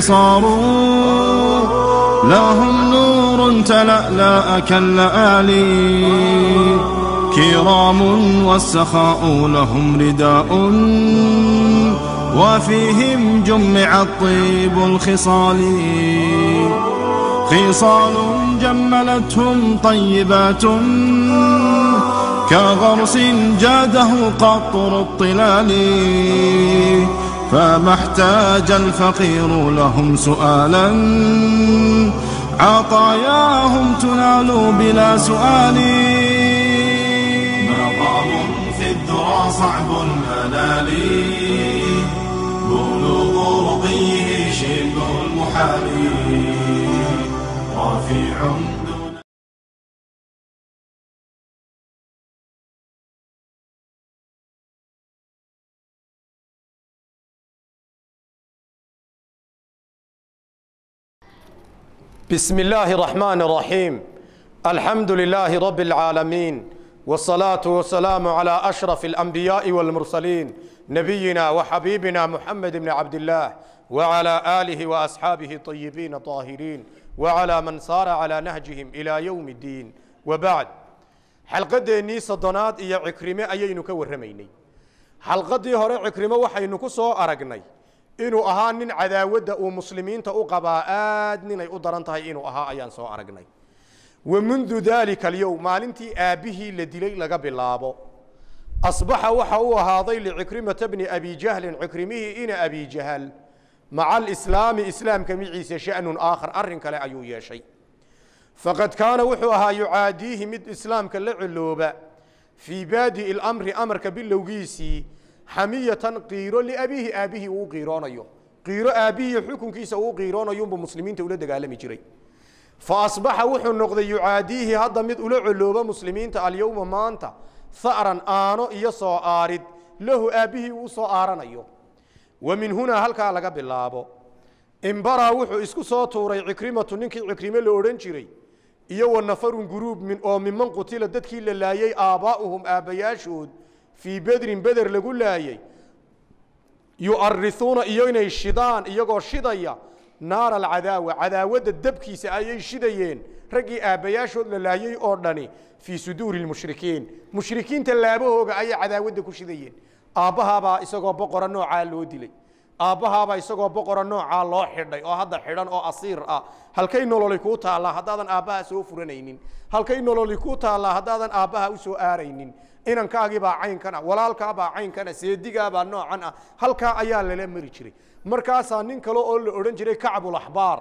صاروا لهم نور تلألأ كاللآلي كرام والسخاء لهم رداء وفيهم جمع الطيب الخصال خصال جملتهم طيبات كغرس جاده قطر الطلال فما احتاج الفقير لهم سؤالا عطاياهم تنال بلا سؤال مقام في الدرى صعب المنال بلوغ رقيه شبه المحال رفيع بسم الله الرحمن الرحيم الحمد لله رب العالمين والصلاة والسلام على أشرف الأنبياء والمرسلين نبينا وحبيبنا محمد بن عبد الله وعلى آله وأصحابه طيبين طاهرين وعلى من صار على نهجهم إلى يوم الدين وبعد حلقة ديني صدنات إيا ayaynu أيينك warramaynay حلقة hore cikrimo وحينك سوء أرقني inuu ahaa nin cadaawadda uu muslimiinta u qabaa aad ninay u daran tahay inuu ahaa ayaan soo aragnay wa mundu daalika alyowm maalintii aabbihii la dilay laga bilaabo asbaxa waxa uu ahaaday licikrimata bni abi jahlin cikrimihii ina abi jahal maca alislaami islaamka miciisa shanun aakhar arrin kale ayuu yeeshay faqad kaana wuxuu ahaa yucaadiihi mid islaamka la celooba fii baadi'i lamri amarka bilowgiisii xamiyatan qiiro liabiihi aabihii uu qiiroonayo qiiro aabbihii xukunkiisa uu qiiroonayounbuu muslimiinta ula dagaalami jiray fa asbaxa wuxuu noqday yucaadiihi hadda mid ula coloobo muslimiinta alyowma maanta ha'ran aano iyo soo aarid lahu aabihii uu soo aaranayo wa min hunaa halkaa laga bilaabo imbaraa wuxuu isku soo tuuray cikrimatu ninkii cikrime la odhan jiray iyo wa nafarun guruub oo miman qutila dadkii la laayay aabbaa'uhum aabbayaashood fii bedrin beder lagu laayey yuarisuuna iyo inay shidaan iyagoo shidaya naara alcadaawa cadaawadda dabkiisa ayay shidayeen raggii aabbayaashood la laayay oo dhani fii suduuri lmushrikiin mushrikiinta laabahooga ayay cadaawadda ku shidayeen aabbahaabaa isagoo boqora noocaa loo dilay aabbahaabaa isagoo boqora noocaa loo xidhay oo hadda xidhan oo asiir ah halkay nololi kuu taallaa haddaadan aabbaha soo furanaynin halkay nololi kuu taallaa haddaadan aabbaha usoo aaraynin inankaagibaa caynkana walaalkaabaa caynkana seedigaabaa noocan ah halkaa ayaa lala mari jiray markaasaa nin kale oo la odhan jiray kacbulaxbaar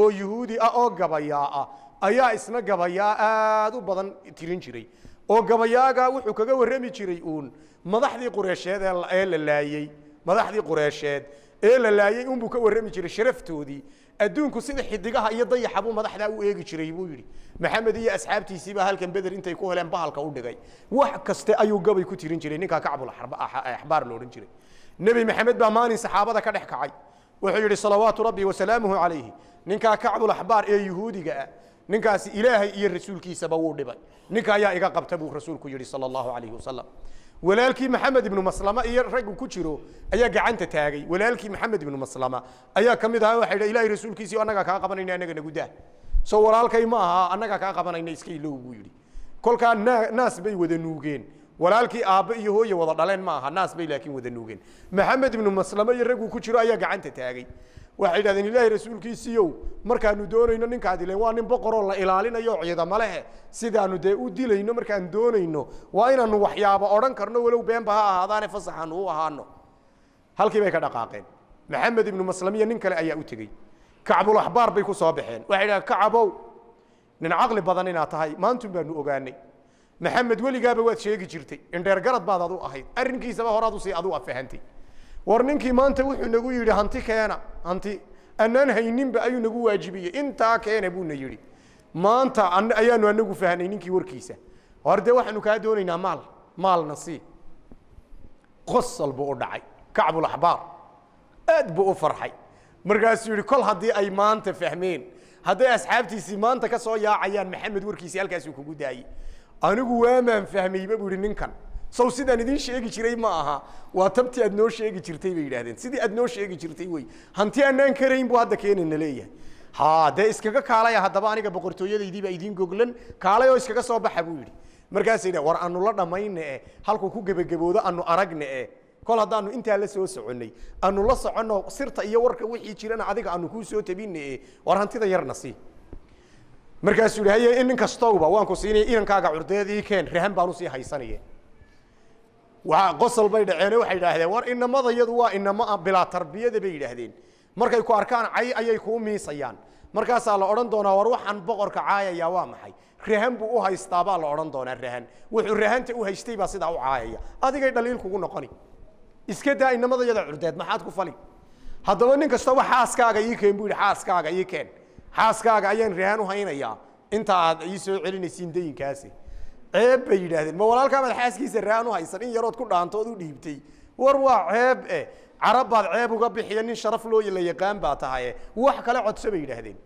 oo yuhuudi ah oo gabayaa ah ayaa isna gabayaa aad u badan tirin jiray oo gabayaaga wuxuu kaga warrami jiray uun madaxdii qureesheed ee la laayey madaxdii qureesheed ee la laayey unbuu ka warrami jiray sharaftoodii adduunku sida xidigaha iyo dayaxabuu madaxdaa u eegi jiray buu yidhi maxamed iyo asxaabtiisiibaa halkan beder intay ku heleen bahalka u dhigay wax kaste ayuu gabay ku tirin jiray ninkaa kacbul eh, axbaar loodhan jiray nebi maxamed baa maalin saxaabada ka dhex kacay wuxuu yidhi salawaatu rabbi wasalaamuhu calayhi ninkaa kacbul axbaar ee yuhuudiga ah ninkaasi ilaahay iyo rasuulkiisaba wuu dhibay ninka ayaa iga qabta buu rasuulku yidhi sala allahu calayhi wasalam walaalkii maxamed ibnu maslama iyo raggu ku jiro ayaa gacanta taagay walaalkii maxamed ibnu maslama ayaa ka mid ahaa waxay dh ilahay rasuulkiisii annagaa kaa qabanayna annagana gudaah soo walaalkay ma aha annagaa kaa qabanayna iska ilow buu yidhi kolkaa naas bay wada nuugeen walaalkii aabbe iyo hooye wada dhaleen ma aha naas bay laakiin wada nuugeen maxamed ibnu maslama iyo raggu ku jiro ayaa gacanta taagay waxay yidhahdeen ilaahay rasuulkiisiiyow markaanu doonayno ninkaad ilen waa nin boqoroo la ilaalinayo ciidama lehe sidaanu dee u dilayno markaan doonayno waa inaanu waxyaaba odhan karno walow beenba ha ahaadaane fasaxaanu u ahaano halkii bay ka dhaqaaqeen maxamed ibnu maslamiya nin kale ayaa u tegey kacbul axbaar bay ku soo baxeen waxay idhahdeen kacabow nin caqli badan inaad tahay maantun baanu ogaanay maxamed weligaaba waad sheegi jirtay indheer garad baad adu ahayd arrinkiisaba horaad usii adu afahantay war ninkii maanta wuxuu nagu yidhi hanti keena hanti annaan hayninba ayuu nagu waajibiyey intaa keena buuna yidhi maanta ayaanu anagu fahnay ninkii warkiisa hor dee waxaanu kaa doonaynaa maal maalna sii qosal buu u dhacay kacbulaxbaar aad buu u farxay markaasuu yidhi kol haddii ay maanta fahmeen hadday asxaabtiisii maanta ka soo yaacayaan maxamed warkiisii halkaasuu kugu daayey anigu waamaan fahmayba buu yidhi ninkan sow sidaan idiin sheegi jiray ma aha waa tabti aad noo sheegi jirtay bay yidhaahdeen sidii aad noo sheegi jirtay wey hanti annaan karayn buu hadda keenana leeyahay ha dee iskaga kaalaya haddaba aniga boqortooyadaydiibaa idiin goglan kaalay oo iskaga soo baxa buu yidhi markaasay dha war anu la dhammaynae eh. halkuu ku gebagaboodo anu aragnae eh. kol haddaanu intaa la soo soconnay anu la soconno sirta iyo warka wixii jirana adiga anu kuu soo tabinae eh. war hantida yarna sii markaasuu yidhi haye inin kastowba waanku siinaya inankaaga curdeed keen rahan baanu sii haysanaye qosol bay dhaceene waxay yidhaahdeen war inamada yadu waa inama ah, bilaa tarbiyada bay yidhaahdeen markay ku arkaan cay ayay kuu miisayaan markaasaa la odhan doonaa war waxaan boqorka caayaya waa maxay rahan buu u haystaabaa la odhan doonaa rahan wuxuu rahanta u haystay baa sidaa u caayaya adigay dhaliil kugu noqoni iska daa inamada curdeed maxaad ku fali haddaba nin kastaba xaaskaaga ii keen buu yidhi xaaskaaga ii keen xaaskaaga ayaan rahan u haynayaa inta aad ii soo celinaysiin dayinkaasi ceeb bay yidhaahdeen ma walaalkaa maad xaaskiisa u haysan in yarood ku dhaanto ood u dhiibtay war waa ceeb e eh. carabbaad ceeb uga bixiya nin sharaf loo la yaqaan baa tahaye eh. wax kale codso bay yidhaahdeen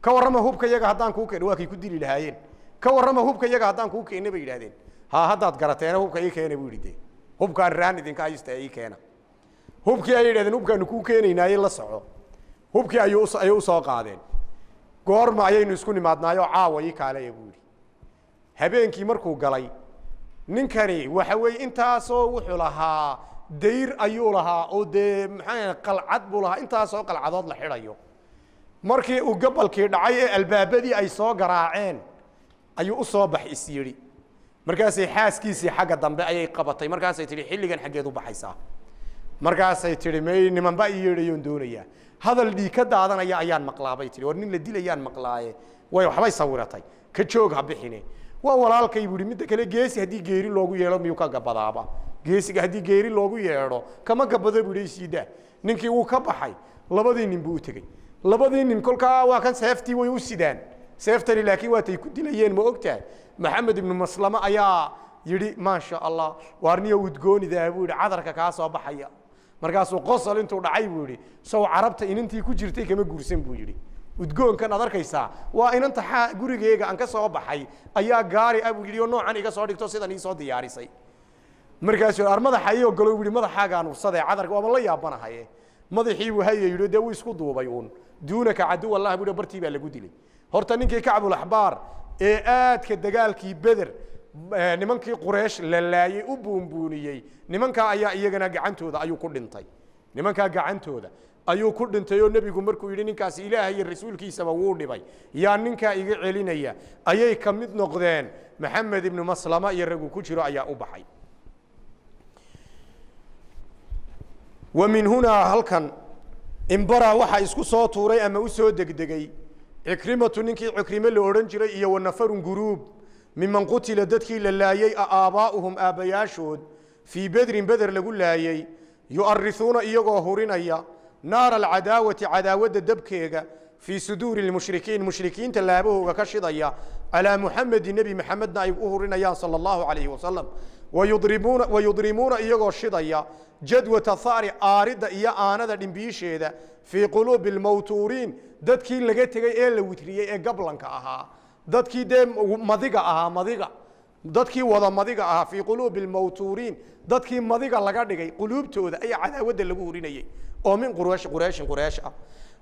ka warrama hubka yaga haddaan kuu keeno waa kay ku dili lahaayeen ka warrama hubka yaga haddaan kuu keena bay yidhahdeen ha haddaad garateena hubka ii keena buu yidhi de hubkaan raan idinka haysta ii keena hubkii ayay yidhahdeen hubkaanu kuu keenaynaaye la soco hubkii ayuuayay usoo qaadeen goorma ayaynu isku nimaadnaayoo caawa ii kaalaya buu yidhi habeenkii markuu galay ninkani waxa weeye intaasoo wuxuu lahaa dayr ayuu lahaa oo dee maxaa qalcad buu lahaa intaasoo qalcadood la xidhayo markii uu gabalkii dhacay ee albaabadii ay soo garaaceen ayuu u soo bax is yidhi markaasay xaaskiisii xagga dambe ayay qabatay markaasay tihi xilligan xaggeed u baxaysaa markaasay tihi may nimanba i yeedhayoon doonayaa hadal dhii ka daadanaya ayaan maqlaabay tihi war nin la dilayaan maqlaaye way waxbay sawiratay ka joog ha bixine waa walaalkay buu ihi midda kale geesi haddii geeri loogu yeedho miyuu ka gabadaaba geesiga haddii geeri loogu yeedho kama gabado buu ihi isiidaa ninkii wuu ka baxay labadii nin buu u tegey labadii nin kolkaa waa kan seeftii way u sidaan seeftani laakiin waatay ku dilayeen ma ogtahay maxamed ibnu maslame ayaa yidhi maasha allah waarniyo udgoonidaa buu ihi cadarka kaa soo baxaya markaasuu qosol intuu dhacay buu ihi sow carabta inintii ku jirtay kama guursan buu yidhi udgoonkan aad arkaysaa waa inan gurigeega aan ka soo baxay ayaa gaari a ah noocan iga soo dhigto sidan ii diyaarisay markaasuu ar madaxa ii ogolo madaxaagaan ursadee cadarka waaba la yaabanahaye madaxii buu haya yidhi dee wuu isku duubay uun duunaka caduwallah buu bartii baa lagu dilay horta ninkii kacbul ee aadka dagaalkii beder eh, nimankii qureish la laayey u buunbuuniyey nimankaa ayaa iyagana gacantooda ayuu ku dhintay nimankaa gacantooda ayuu ku dhintay oo nebigu markuu yidhi ninkaas ilaahay rasuulkiisaba wuu dhibay yaa ninkaa iga celinaya ayay ka mid noqdeen maxamed ibnu maslama iyo ragu ku jiro ayaa u baxay wa min hunaa halkan imbara waxaa isku soo tuuray ama u soo degdegey cikrimatu ninkii cikrime la odhan jiray iyo wanafarun guruub miman qutila dadkii la laayey aaabaa'uhum aabbayaashood fii bedrin beder lagu laayey yu'arisuuna iyagoo hurinaya naara alcadaawati cadaawadda dabkeega fii suduuri lmushrikiin mushrikiinta laabahooga ka shidaya calaa muxamedi nebi maxamedna ay u hurinayaan sala allahu calayhi wasalam wayudrimuuna iyagoo shidaya jadwata thari aaridda iyo aanada dhimbiisheeda fii quluubi almawtuuriin dadkii laga tegey ee la witriyey ee gablanka ahaa dadkii dee madiga ahaa madiga dadkii wada madiga ahaa fii quluubi almawtuuriin dadkii madiga laga dhigay quluubtooda ayaa cadaawadda lagu hurinayey oo min quraysh qurayshin quraysh ah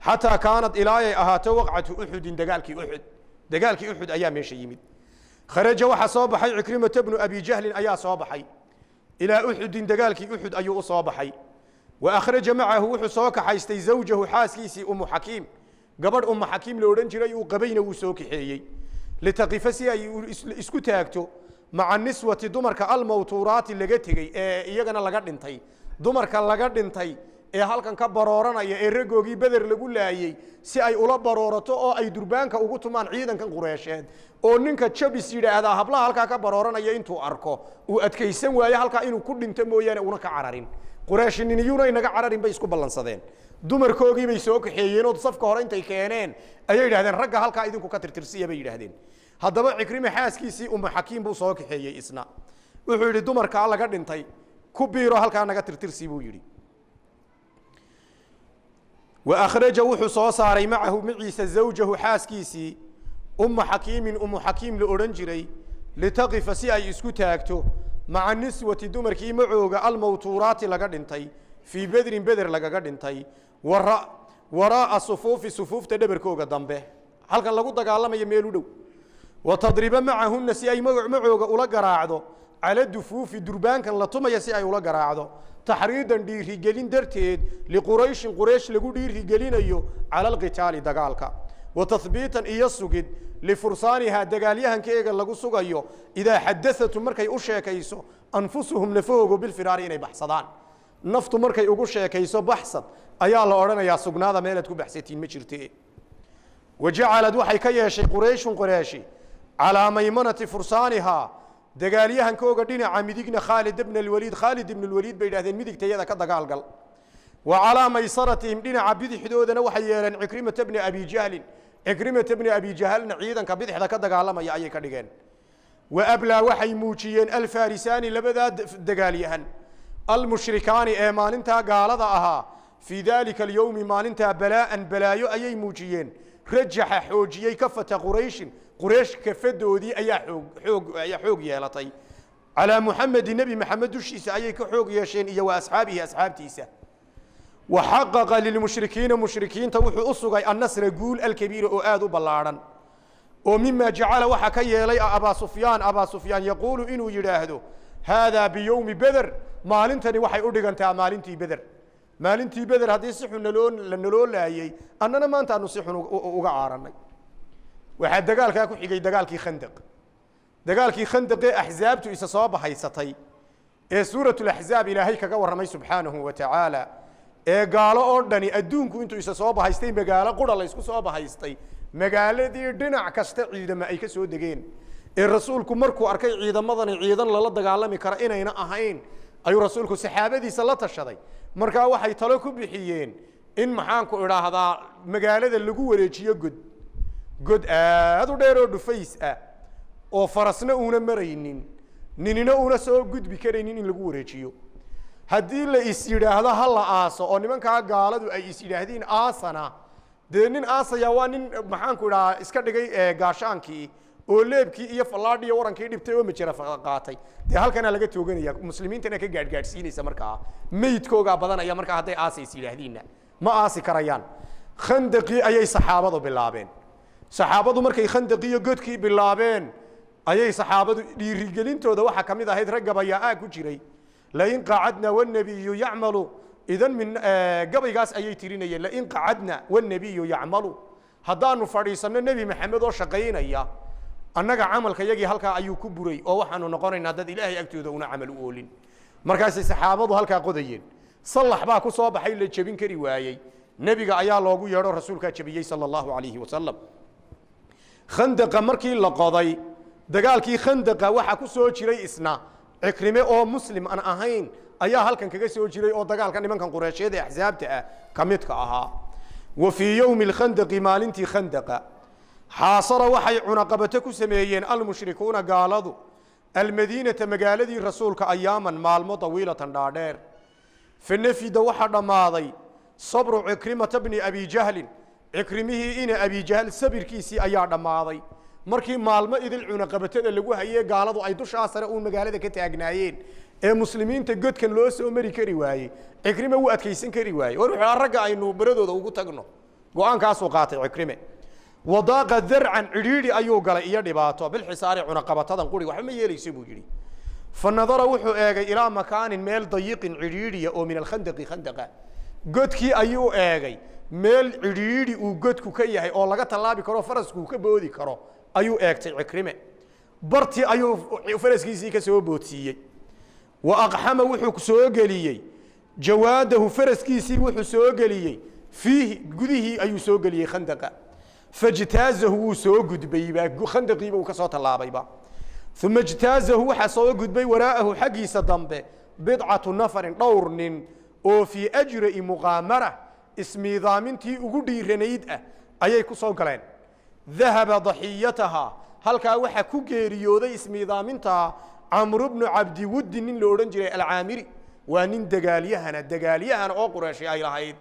xataa kaanad ilaayay ahaato waqcatu uxudin dagaalkii uxud dagaalkii uxud ayaa meesha yimid kharaja waxaa soo baxay cikrimata bnu abi jahlin ayaa soo baxay ilaa uxudin dagaalkii uxud ayuu u soo baxay wa akhraja macahu wuxuu soo kaxaystay zawjahu xaaskiisii umu xakiim gabadh umu xakiim la odhan jiray uu qabayna wuu soo kaxeeyey litaqifa si ay isku taagto maca niswati dumarka almawtuuraati laga tegey ee iyagana laga dhintay dumarka laga dhintay ee halkan ka barooranaya ee raggoogii beder lagu laayey si ay ula baroorato oo ay durbaanka ugu tumaan ciidankan qureesheed oo ninka jabis yidhaahda hablaha halkaa ka barooranaya intuu arko uu adkaysan waayo halkaa inuu ku dhinto mooyaane una ka cararin qureeshininiyuuna inaga cararin bay isku ballansadeen dumarkoogii bay soo kaxeeyeen oo safka hore intay keeneen ayay yidhahdeen ragga halkaa idinku ka tirtirsiya bay yidhaahdeen haddaba cikrime xaaskiisii uma xakiim buu soo kaxeeyey isna wuxuu yidhi dumarkaa laga dhintay ku biiro halkaa naga tirtirsi buu yidhi wakhraja wuxuu soo saaray macahu maciisa zawjahu xaaskiisii umma xakiimin umu xakiim la odhan jiray litaqifa si ay isku taagto maca niswati dumarkii macooga almawtuuraati laga dhintay fii bedrin beder lagaga dhintay waraa'a sufuufi sufuufta dhabarkooga dambe halkan lagu dagaalamayo meel u dhow wa tadriba macahunna si ay macooga ula garaacdo cala dufuufi durbaankan la tumaya si ay ula garaacdo taxriidan dhiirigelin darteed liqurayshin quraysh lagu dhiirigelinayo cala alqitaali dagaalka wa tahbiitan iyo sugid lifursaanihaa dagaalyahanka lagu sugayo idaa xadaatu markay u sheekayso anfusuhum lafahoogo bilfiraari inay baxsadaan naftu markay ugu sheekayso baxsad ayaa la odhanayaa sugnaada meelaad ku baxsatiin ma jirte wa jacalad waxay ka yeeshay qurayshun qoraashi calaa maymanati fursaanihaa dagaalyahankooga dhinaca midigna khaalid bn اwaliid khaalid ibn اwaliid bay idhahdeen midigtayada ka dagaalgal wa calaa maysaratihim dhinaca bidixdoodana waxay yeeleen cikrimata bni abi jahlin cikrimata bni abi jahlna ciidanka bidixda ka dagaalamaya ayay ka dhigeen wa ablaa waxay muujiyeen alfarisaani labadaa dagaalyahan almushrikaani ee maalintaa gaalada ahaa fii daalika alyowmi maalintaa balaa'an balaayo ayay muujiyeen rajaxa xoojiyey kafata qurayshin quraysh kafadoodii ayaa oog ayaa xoog yeelatay calaa muxamedi nebi maxamed dushiisa ayay ka xoog yeesheen iyo wa asxaabihi asxaabtiisa wa xaqaqa lilmushrikiina mushrikiinta wuxuu u sugay annasra guul alkabiira oo aada u ballaadhan oo mima jacala waxa ka yeelay abaa sufyaan abaa sufyaan yaquulu inuu yidhaahdo haadaa biyowmi beder maalintani waxay u dhigantaa maalintii beder maalintii beder haddii si xun naloo la naloolaayey annana maantaanu si xun uga caarannay waxaa dagaalkaa ku xigay dagaalkii khandaq dagaalkii khandaqee axsaabtu isa soo bahaysatay ee suuratulaxsaab ilaahay kaga warramay subxaanahu wa tacaala ee gaalo oo dhani adduunku intuu isa soo bahaystay magaalo qura laysku soo bahaystay magaaladii dhinac kasta ciidama ay ka soo degeen ee rasuulku markuu arkay ciidamadani ciidan lala dagaalami kara inayna ahayn ayuu rasuulku saxaabadiisa la tashaday markaa waxay talo ku bixiyeen in maxaanku idhaahdaa magaalada lagu wareejiyo god god aada eh, u dheer oo dhufays ah oo farasna uuna maraynin ninina uuna soo gudbi karaynin in lagu wareejiyo haddii la is yidhaahdo ha la aaso oo nimankaa gaaladu ay is yidhaahdeen aasana dee nin aasaya waa nin eh, maxaanku idhahaa iska dhigay gaashaankii oo leebkii iyo fallaadhiiyo warankii dhibtay oo majara qaatay dee halkanaa laga tooganaya muslimiintana ka gaadhgaadhsiinaysa markaa meydkoogaa badanaya markaa hadday aasa is yidhaahdiinna ma aasi karayaan khandaqii ayay saxaabadu bilaabeen saxaabadu markay khandaiyo godkii bilaabeen ayay saxaabadu dhiirigelintooda waxa kamid ahayd rag gabayaaah ku jiray lain qacadna wnabiyu yacmalu idan min eh, gabaygaas ayay tirinayeen lain qacadna wnabiyu yacmalu haddaanu fadhiisanno nebi maxamed oo shaqaynaya annaga camalka yagii halkaa ayuu ku buray oo waxaanu noqonaynaa dad ilaahay agtooda una camal u oolin markaasay saxaabadu halkaa qodayeen sallax baa ku soo baxay la jebin kari waayey nebiga ayaa loogu yeedho rasuulkaa jebiyey sala allahu calayhi wasalam khandaqa markii la qoday dagaalkii khandaqa waxaa ku soo jiray isna cikrime oo muslim aan ahayn ayaa halkan kaga soo jiray oo dagaalka nimankan qureesheed ee axsaabta ah ka midka ahaa wa fii yowmi alkhandaqi maalintii khandaqa xaasara waxay cunaqabato ku sameeyeen almushrikuuna gaaladu almadiinata magaaladii rasuulka ayaaman maalmo dawiilatan dhaadheer fa nafida waxaa dhammaaday sabru cikrimata bni abi jahlin cikrimihii ina abijahl sabirkiisii ayaa dhammaaday markii maalmo idil cunaqabatada lagu hayee gaaladu ay dushaa sare uun magaalada ka taagnaayeen ee muslimiinta godkan loo soo mari kari waayey cikrime wuu adkaysan kari waaye war ragga aynu baradooda ugu tagno go-aankaasuu qaatay cikrime wadaaqa darcan cidhiidhi ayuu galay iyo dhibaato bilxisaari cunaqabatadan quriga waxba ma buu yidhi fa nadara wuxuu eegay ilaa makaanin meel dayiqin cidhiidhiya oo min alkhandaqi khandaqa godkii ayuu eegay meel cidhiidhi uu godku ka yahay oo laga tallaabi karoo faraskuu ka boodi karo ayuu eegtay cikrime bartii ayuu faraskiisii ka soo boodsiiyey wa aqxama wuxuu soo geliyey jawaadahu faraskiisii wuxuu soo geliyey fiihi gudihii ayuu soo geliyey khandaqa fajtaazahu wuu soo gudbayba khandaqiiba uu ka soo tallaabayba uma jtaazahu waxaa soo gudbay waraa'ahu xaggiisa dambe bidcatu nafarin dhowr nin oo fii ajrai muqaamara ismiidaamintii ugu dhiiranayd ah ayay ku soo galeen dahaba daxiyatahaa halkaa waxaa ku geeriyooday ismiidaamintaa camru bnu cabdiwuddi nin la odhan jiray alcaamiri waa nin dagaalyahana dagaalyahana oo qureeshi ay lahayd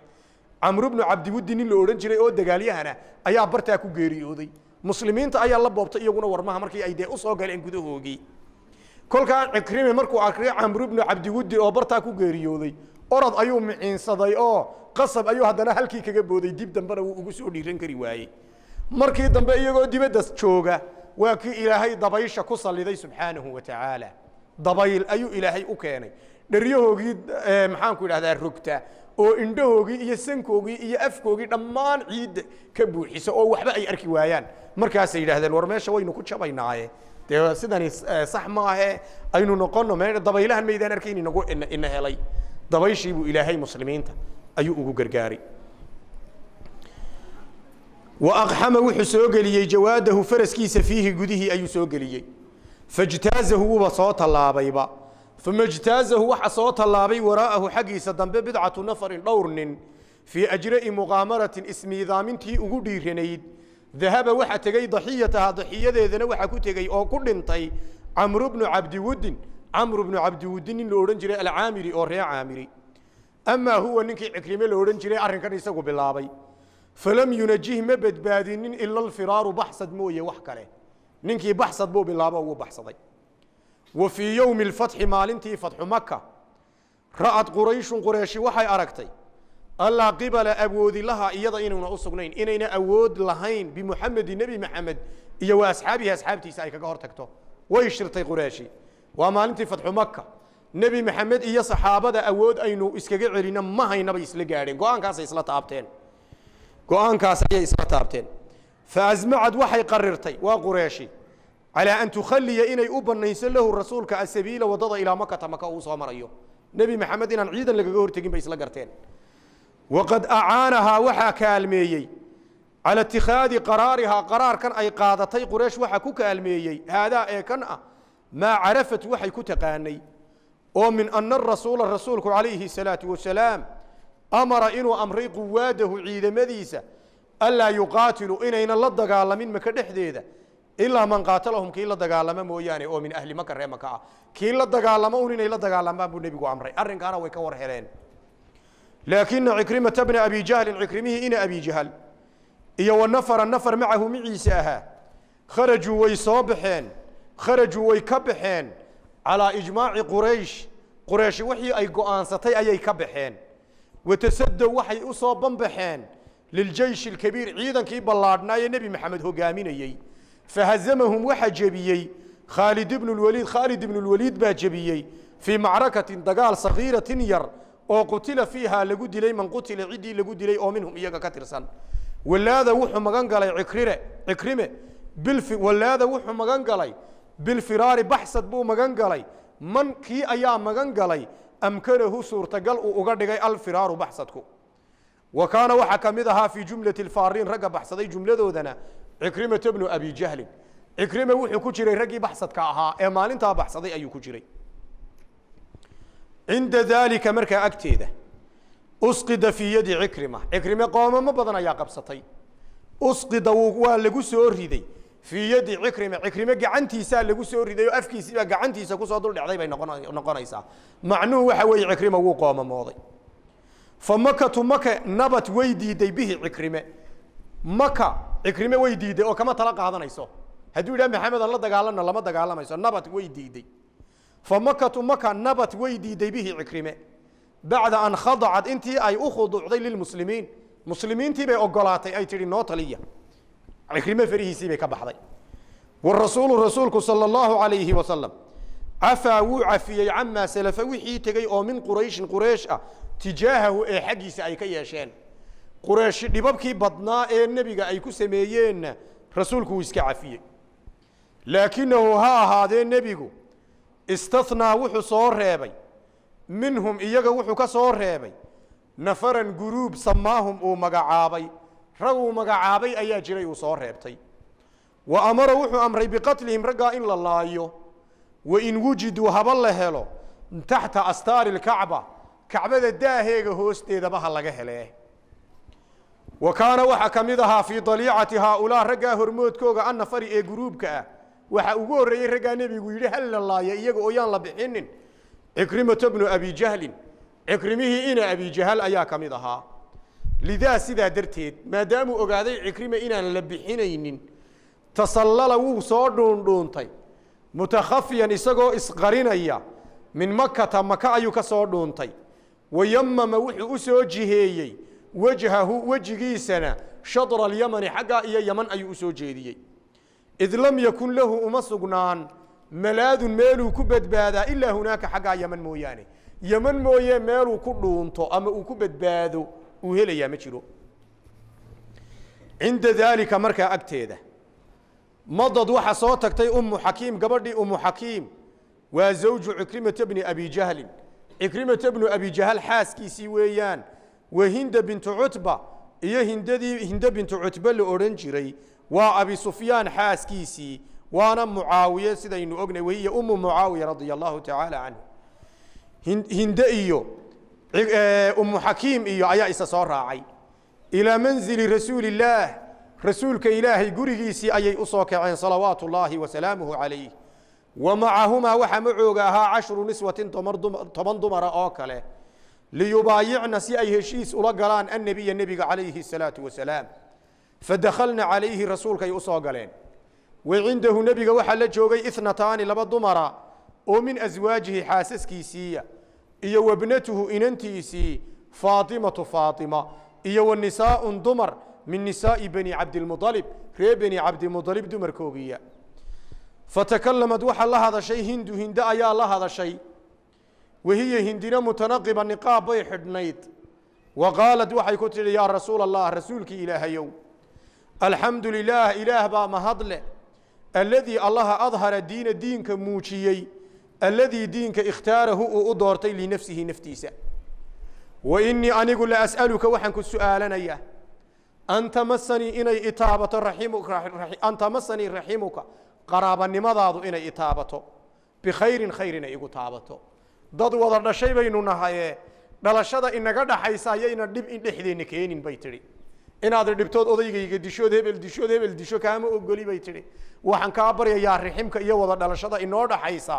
camru bnu cabdiwuddi nin la odhan jiray oo dagaalyahana ayaa bartaa ku geeriyooday muslimiinta ayaa la boobtay iyaguna warmaha markii ay dee usoo galeen gudahoogii kolkaa cikrimi markuu arkay camru bnu cabdiwuddi oo bartaa ku geeriyooday orod ayuu miciinsaday oo qasab ayuu haddana halkii kaga booday dib dambena wuu ugu soo dhiiran kari waayey markii dambe iyagoo dibadda jooga waa kii ilaahay dabaysha ku salliday subxaanahu wa tacaala dabayl ayuu ilaahay u keenay dheryahoogii maxaanku idhahdaa rogta oo indhahoogii iyo sankoogii iyo afkoogii dhammaan ciidda ka buuxisa oo waxba ay arki waayaan markaasay yidhaahdeen war meesha waynu ku jabaynaaye dee sidani eh, sax maahe aynu noqonno dabaylahan maydaan arkayn inagu ina helay dabayshiibuu ilaahay muslimiinta ayuu ugu gargaaray waaqxama wuxuu soo geliyey jawaadahu faraskiisa fiihi gudihii ayuu soo geliyey fajtaazahu wuba soo tallaabayba uma ijtaazahu waxa soo tallaabay waraa'ahu xaggiisa dambe bidcatu nafarin dhowr nin fii ajra'i muqaamaratin ismiidaamintii ugu dhiiranayd dahaba waxa tegey daxiyataha daxiyadeedana waxa ku tegey oo ku dhintay camru bnu cabdiwuddin camru bnu cabdiwuddi nin la odhan jiray alcaamiri oo ree caamiri amaa huwa ninkii cikrime la odhan jiray arrinkan isagu bilaabay falam yunajih ma badbaadinin ila alfiraaru baxsad mooye wax kale ninkii baxsad buu bilaabo wuu baxsaday wa fii yowmi alfatxi maalintii fatxu maka ra'ad qurayshun qureeshi waxay aragtay allaa qibala awoodi iyada inayna u sugnayn inayna awood lahayn bimuxamedi nebi maxamed iyo wa asxaabihi asxaabtiisa ay kaga hor tagto way shirtay qureeshi waa maalintii fatxu maka nebi maxamed iyo saxaabada awood aynu iskaga celino ma haynabay isla gaadheen go isla taabteen go ayay isla taabteen faasmacad waxay qarirtay waa qureeshi calaa an tukhaliya inay u banayso lahu rasuulka asabiila wadada ilaa makata maka uu soo marayo nebi maxamed inaan ciidan lagaga hortegin bay isla garteen waqad acaanahaa waxaa kaalmeeyey cala itikaadi qaraarihaa qaraarkan ay qaadatay qureesh waxaa ku kaalmeeyey haadaa ee kan ah maa carafat waxay ku taqaanay oo min ana rasuula rasuulku calayhi الsalaaةu wasalaam amara inuu amray quwaadahu ciidamadiisa anlaa yuqaatilu inaynan la dagaalamin maka dhexdeeda ilaa man qaatalahum kii la dagaalama mooyaane oo min ahli maka ree ah kii la dagaalama un inay la dagaalamaan buu nebigu amray arrinkaana way ka war heleen laakina cikrimata bna abi jahlin cikrimihii ina abi jahl iyo wanafara nafar macahu miciisa ahaa kharajuu way soo baxeen kharajuu way ka baxeen calaa ijmaaci quraysh quraysh wixii ay go'aansatay ayay ka baxeen watasadow waxay u soo banbaxeen liljeyshi alkabiir ciidankii ballaadhnaaye nebi maxamed hogaaminayey fahasamahum waxaa jebiyey khaalid ibnu lwaliid khaalid ibnulwaliid baa jebiyey fii macrakatin dagaal sakhiiratin yar oo qutila fiihaa lagu dilay man qutila ciddii lagu dilay oo minhum iyaga ka tirsan walaada wuxuu magan galay cikrire cikrime bilfi walaada wuxuu magan galay bilfiraari baxsad buu magan galay man kii ayaa magan galay amkanahu suurtagal uu uga dhigay alfiraaru baxsadku wa kaana waxaa ka mid ahaa fii jumlati lfaariin ragga baxsaday jumladoodana cikrimata bnu abi jahlin cikrima wuxuu ku jiray raggii baxsadka ahaa ee maalintaa baxsaday ayuu ku jiray cinda daalika markaa agteeda usqida fii yadi cikrima cikrime qoomamo badan ayaa qabsatay usqida waa lagu soo riday fii yadi cikrima cikrime gacantiisaa lagu soo riday oo gacantiisa kusoo dul dhecday bay noqonaysaa macnuhu waxa weeye cikrima wuu qoomamooday fa makatu maka nabat way diiday bihi cikrime maka cikrime way diiday oo kama tala qaadanayso hadduu yidhah maxamedan la dagaalamna lama dagaalamayso nabat way diiday fa makatu maka nabat way diiday bihi cikrime bacda an khadacad intii ay u khuduucday lilmuslimiin muslimiintii bay ogolaatay ay tidhi noo taliya cikrime farihiisiibay ka baxday warasuulu rasuulku sala allahu alayhi wasalam cafaa wuu cafiyey camaa salafa wixii tegey oo min qurayshin quraysh ah tijaahahu ee xaggiisa ay ka yeesheen quraysh dhibabkii badnaa ee nebiga ay ku sameeyeenna rasuulku wuu iska cafiyey laakinahu ha ahaadee nebigu istanaa wuxuu soo reebay minhum iyaga wuxuu ka soo reebay nafaran guruub samaahum uu magacaabay raguu magacaabay ayaa jiray uu soo reebtay wa amara wuxuu amray biqatlihim raggaa in la laayo wa in wujiduu haba la helo taxta astaari lkacba kacbada daaheega hoosteedaba ha laga helee wa kaana waxaa ka mid ahaa fii daliicati haaulaa raggaa hormoodkooga annafari ee guruubka ah waxaa ugu horreeyey raggaa nebigu yidhi hal la laaya iyaga oo yaan la bixinin cikrimata bnu abi abijahlin cikrimihii ina abi jahal ayaa ka mid ahaa lidaa sidaa darteed maadaamuu ogaaday cikrima inaan la bixinaynin tasallala wuu soo dhuundhuuntay mutakhafiyan isagoo isqarinaya min makata maka ayuu ka soo dhuuntay wayamama wuxuu u soo jiheeyey wejhahu wejigiisana shadra alyamani xaggaa iyo yaman ayuu u soo jeediyey id lam yakun lahu uma sugnaan malaadun meeluu ku badbaadaa ilaa hunaaka xaggaa yaman mooyaane yaman mooye meeluu ku dhuunto ama uu ku badbaado uu helayaa ma jiro cinda daalika markaa agteeda madad waxa soo tagtay ummu xakiim gabadhii ummu xakiim waa zawju cikrimata bni abi jahlin cikrimata bnu abi jahl xaaskiisii weeyaan wa hinda bintu cutba iyo hindadii hinda bintu cutbe la odhan jiray waa abi sufyaan xaaskiisii waana mucaawiye sidaynu ognay wahiya ummu mucaawiya radia allahu tacaala canhu hinde iyo Eh, umu xakiim iyo ayaa isa soo raacay ilaa manzili rasuulillaah rasuulka ilaahay gurigiisii ayay u soo kaceen salawaatu ullaahi wasalaamuhu calayh wa macahumaa waxaa macooga ahaa cashru niswatin toban dumara oo kale liyubaayicna si ay heshiis ula galaan annebiya nebiga calayhi asalaau wasalaam fadakhalna calayhi rasuulkay u soo galeen wa cindahu nebiga waxaa la joogay inataani laba dumara oo min aswaajihi xaasaskiisiiya iyo wabnatuhu inantiisii faatimatu faatima iyo wanisaaun dumar min nisaa'i bani cabdilmualib ree bani cabdilmualib dumarkoogiya fatakalamad waxaa la hadashay hindu hinde ayaa la hadashay wahiya hindina mutanaqiba niqaab bay xidhnayd wa qaalad waxay ku tidhi yaa rasuul allah rasuulkii ilaahayow alxamdu lilaah ilaah baa mahadle alladii allaha adhara diina diinka muujiyey aladii diinka ikhtaarahu uu u doortay linafsihi naftiisa wa inii anigu la as'aluka waxaan ku su'aalanayaa an tamasanii inay itaabato an tamasanii raximuka qaraabanimadaadu inay itaabato bikhayrin khayr igu taabato dad wada dhashay baynu nahaye dhalashada inaga dhaxaysa ayayna dhib in dhexdeenna keenin bay tidhi inaad dhibtood odaygayga dishood hebel dishood hebel disho kaama ogoli bay tidhi waxaan kaa baryayaa riximka iyo wada dhalashada inoo dhaxaysa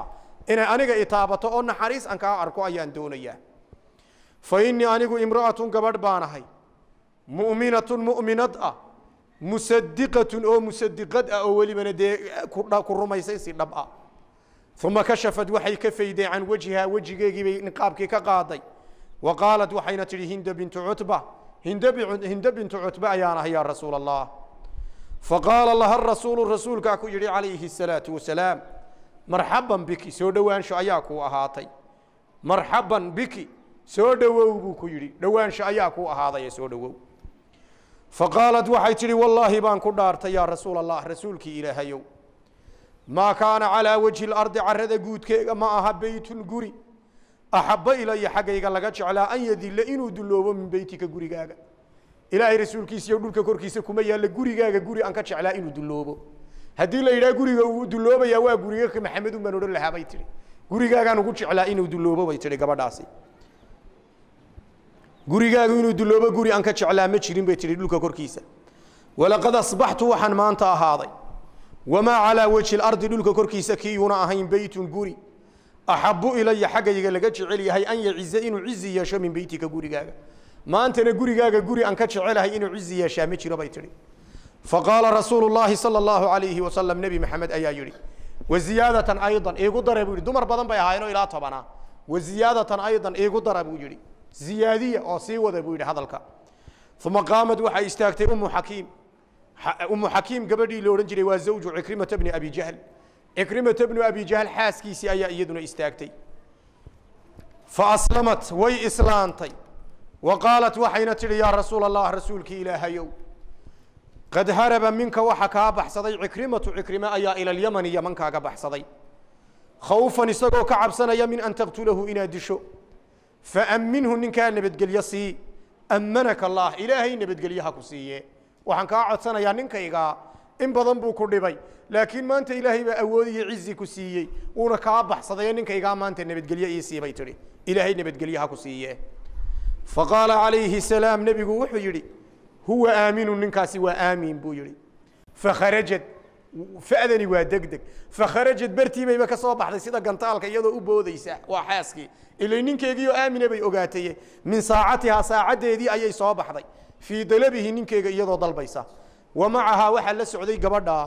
إن أنا جا إثابته أو نحريس أنك أركو أيان دونيا فإني أنا جو إمرأة قبر بانهاي مؤمنة مؤمنة أ مصدقة أو مصدقة أولي من دي كرنا كرما يسيس نبأ ثم كشفت وحي كفيدة عن وجهها وجه جيبي نقاب كقاضي وقالت وحينا تري هند بنت عتبة هند بنت هند بنت عتبة يا يا رسول الله فقال الله الرسول الرسول كاكو عليه الصلاة marxaban biki soo dhowaansho ayaa kuu ahaatay marxaban biki soo dhowow buu ku yidhi dhowaansho ayaa kuu ahaaday ee soo dhowow fa qaalat waxay tidhi wallaahi baan ku dhaartay yaa rasuul allah rasuulkii ilaahayow maa kaana calaa wajhi lardi carada guudkeega ma aha beytun guri axaba ilaya xaggayga laga jeclaa an yadilla inuu dulloobo min beytika gurigaaga ilaahay rasuulkiisiyo dhulka korkiisa kuma yaallo gurigaaga guri aan ka jeclaa inuu dulloobo haddii la yidhaha guriga uu dulloobayaa waa guriga maxamedun baan odhan lahaa bay tihi gurigaagaan ugu jeclaa inuu dulloobo bay tihi gabadhaasi gurigaagu inuu dulloobo guri aan ka jeclaa ma jirin bay tihi dhulka korkiisa walaqad asbaxtu waxaan maanta ahaaday wamaa calaa wejhi lardi dhulka korkiisa kiiyuuna ahayn beytun guri axabu ilaya xaggayga laga jecel yahay an yaciza inuu cizi yeesho min beytika gurigaaga maantana gurigaaga guri aan ka jecelahay inuu cizi yeeshaa ma jiro bay tihi faqaala rasuulu llaahi sala allahu alayhi wasalam nebi maxamed ayaa yidhi waziyaadatan aydan iigu dara buu yidhi dumar badan bay ahaynoo ilaa tobanaa waziyaadatan aydan iigu dara buu yidhi ziyaadiya oo sii wada buu yidhi hadalka uma qaamad waxay istaagtay ummu xakiim ummu xakiim gabadhii la odhan jiray waa zawju cikrimata bni abi jahl cikrimata bnu abi jahl xaaskiisii ayaa iyaduna istaagtay fa aslamat way islaantay wa qaalat waxayna tidhi yaa rasuula allah rasuulkii ilaahayow قد هرب منك وحكا بحصدي عكرمة عكرمة أيا إلى اليمن يمن كا بحصدي خوفا استقو كعب سنة يمن أن تقتله إنا دشو فأمنه إن كان نبتقل يسي أمنك الله إلهي نبتقل يهكو سيئ وحن كاعد سنة يا ننك إيقا إن بضن بو كردبي لكن ما أنت إلهي بأوذي عزي كسيئ ونا كابح صدي ننك إيقا ما أنت نبتقل يسي بيتري إلهي نبتقل يهكو سيئ فقال عليه السلام نبي وحو يري huwa aaminu ninkaasi waa aamin buu yihi fakharajat fadani waa degdeg fakharajat bartiibayba ka soo baxday sida gantaalka iyadoo u boodaysa waa xaaskii ilay ninkeygiioo aamina bay ogaatay min saacatihaa saacaddeedii ayay soo baxday fii dalabihi ninkeyga iyadoo dalbaysa wa macahaa waxaa la socday gabadhaa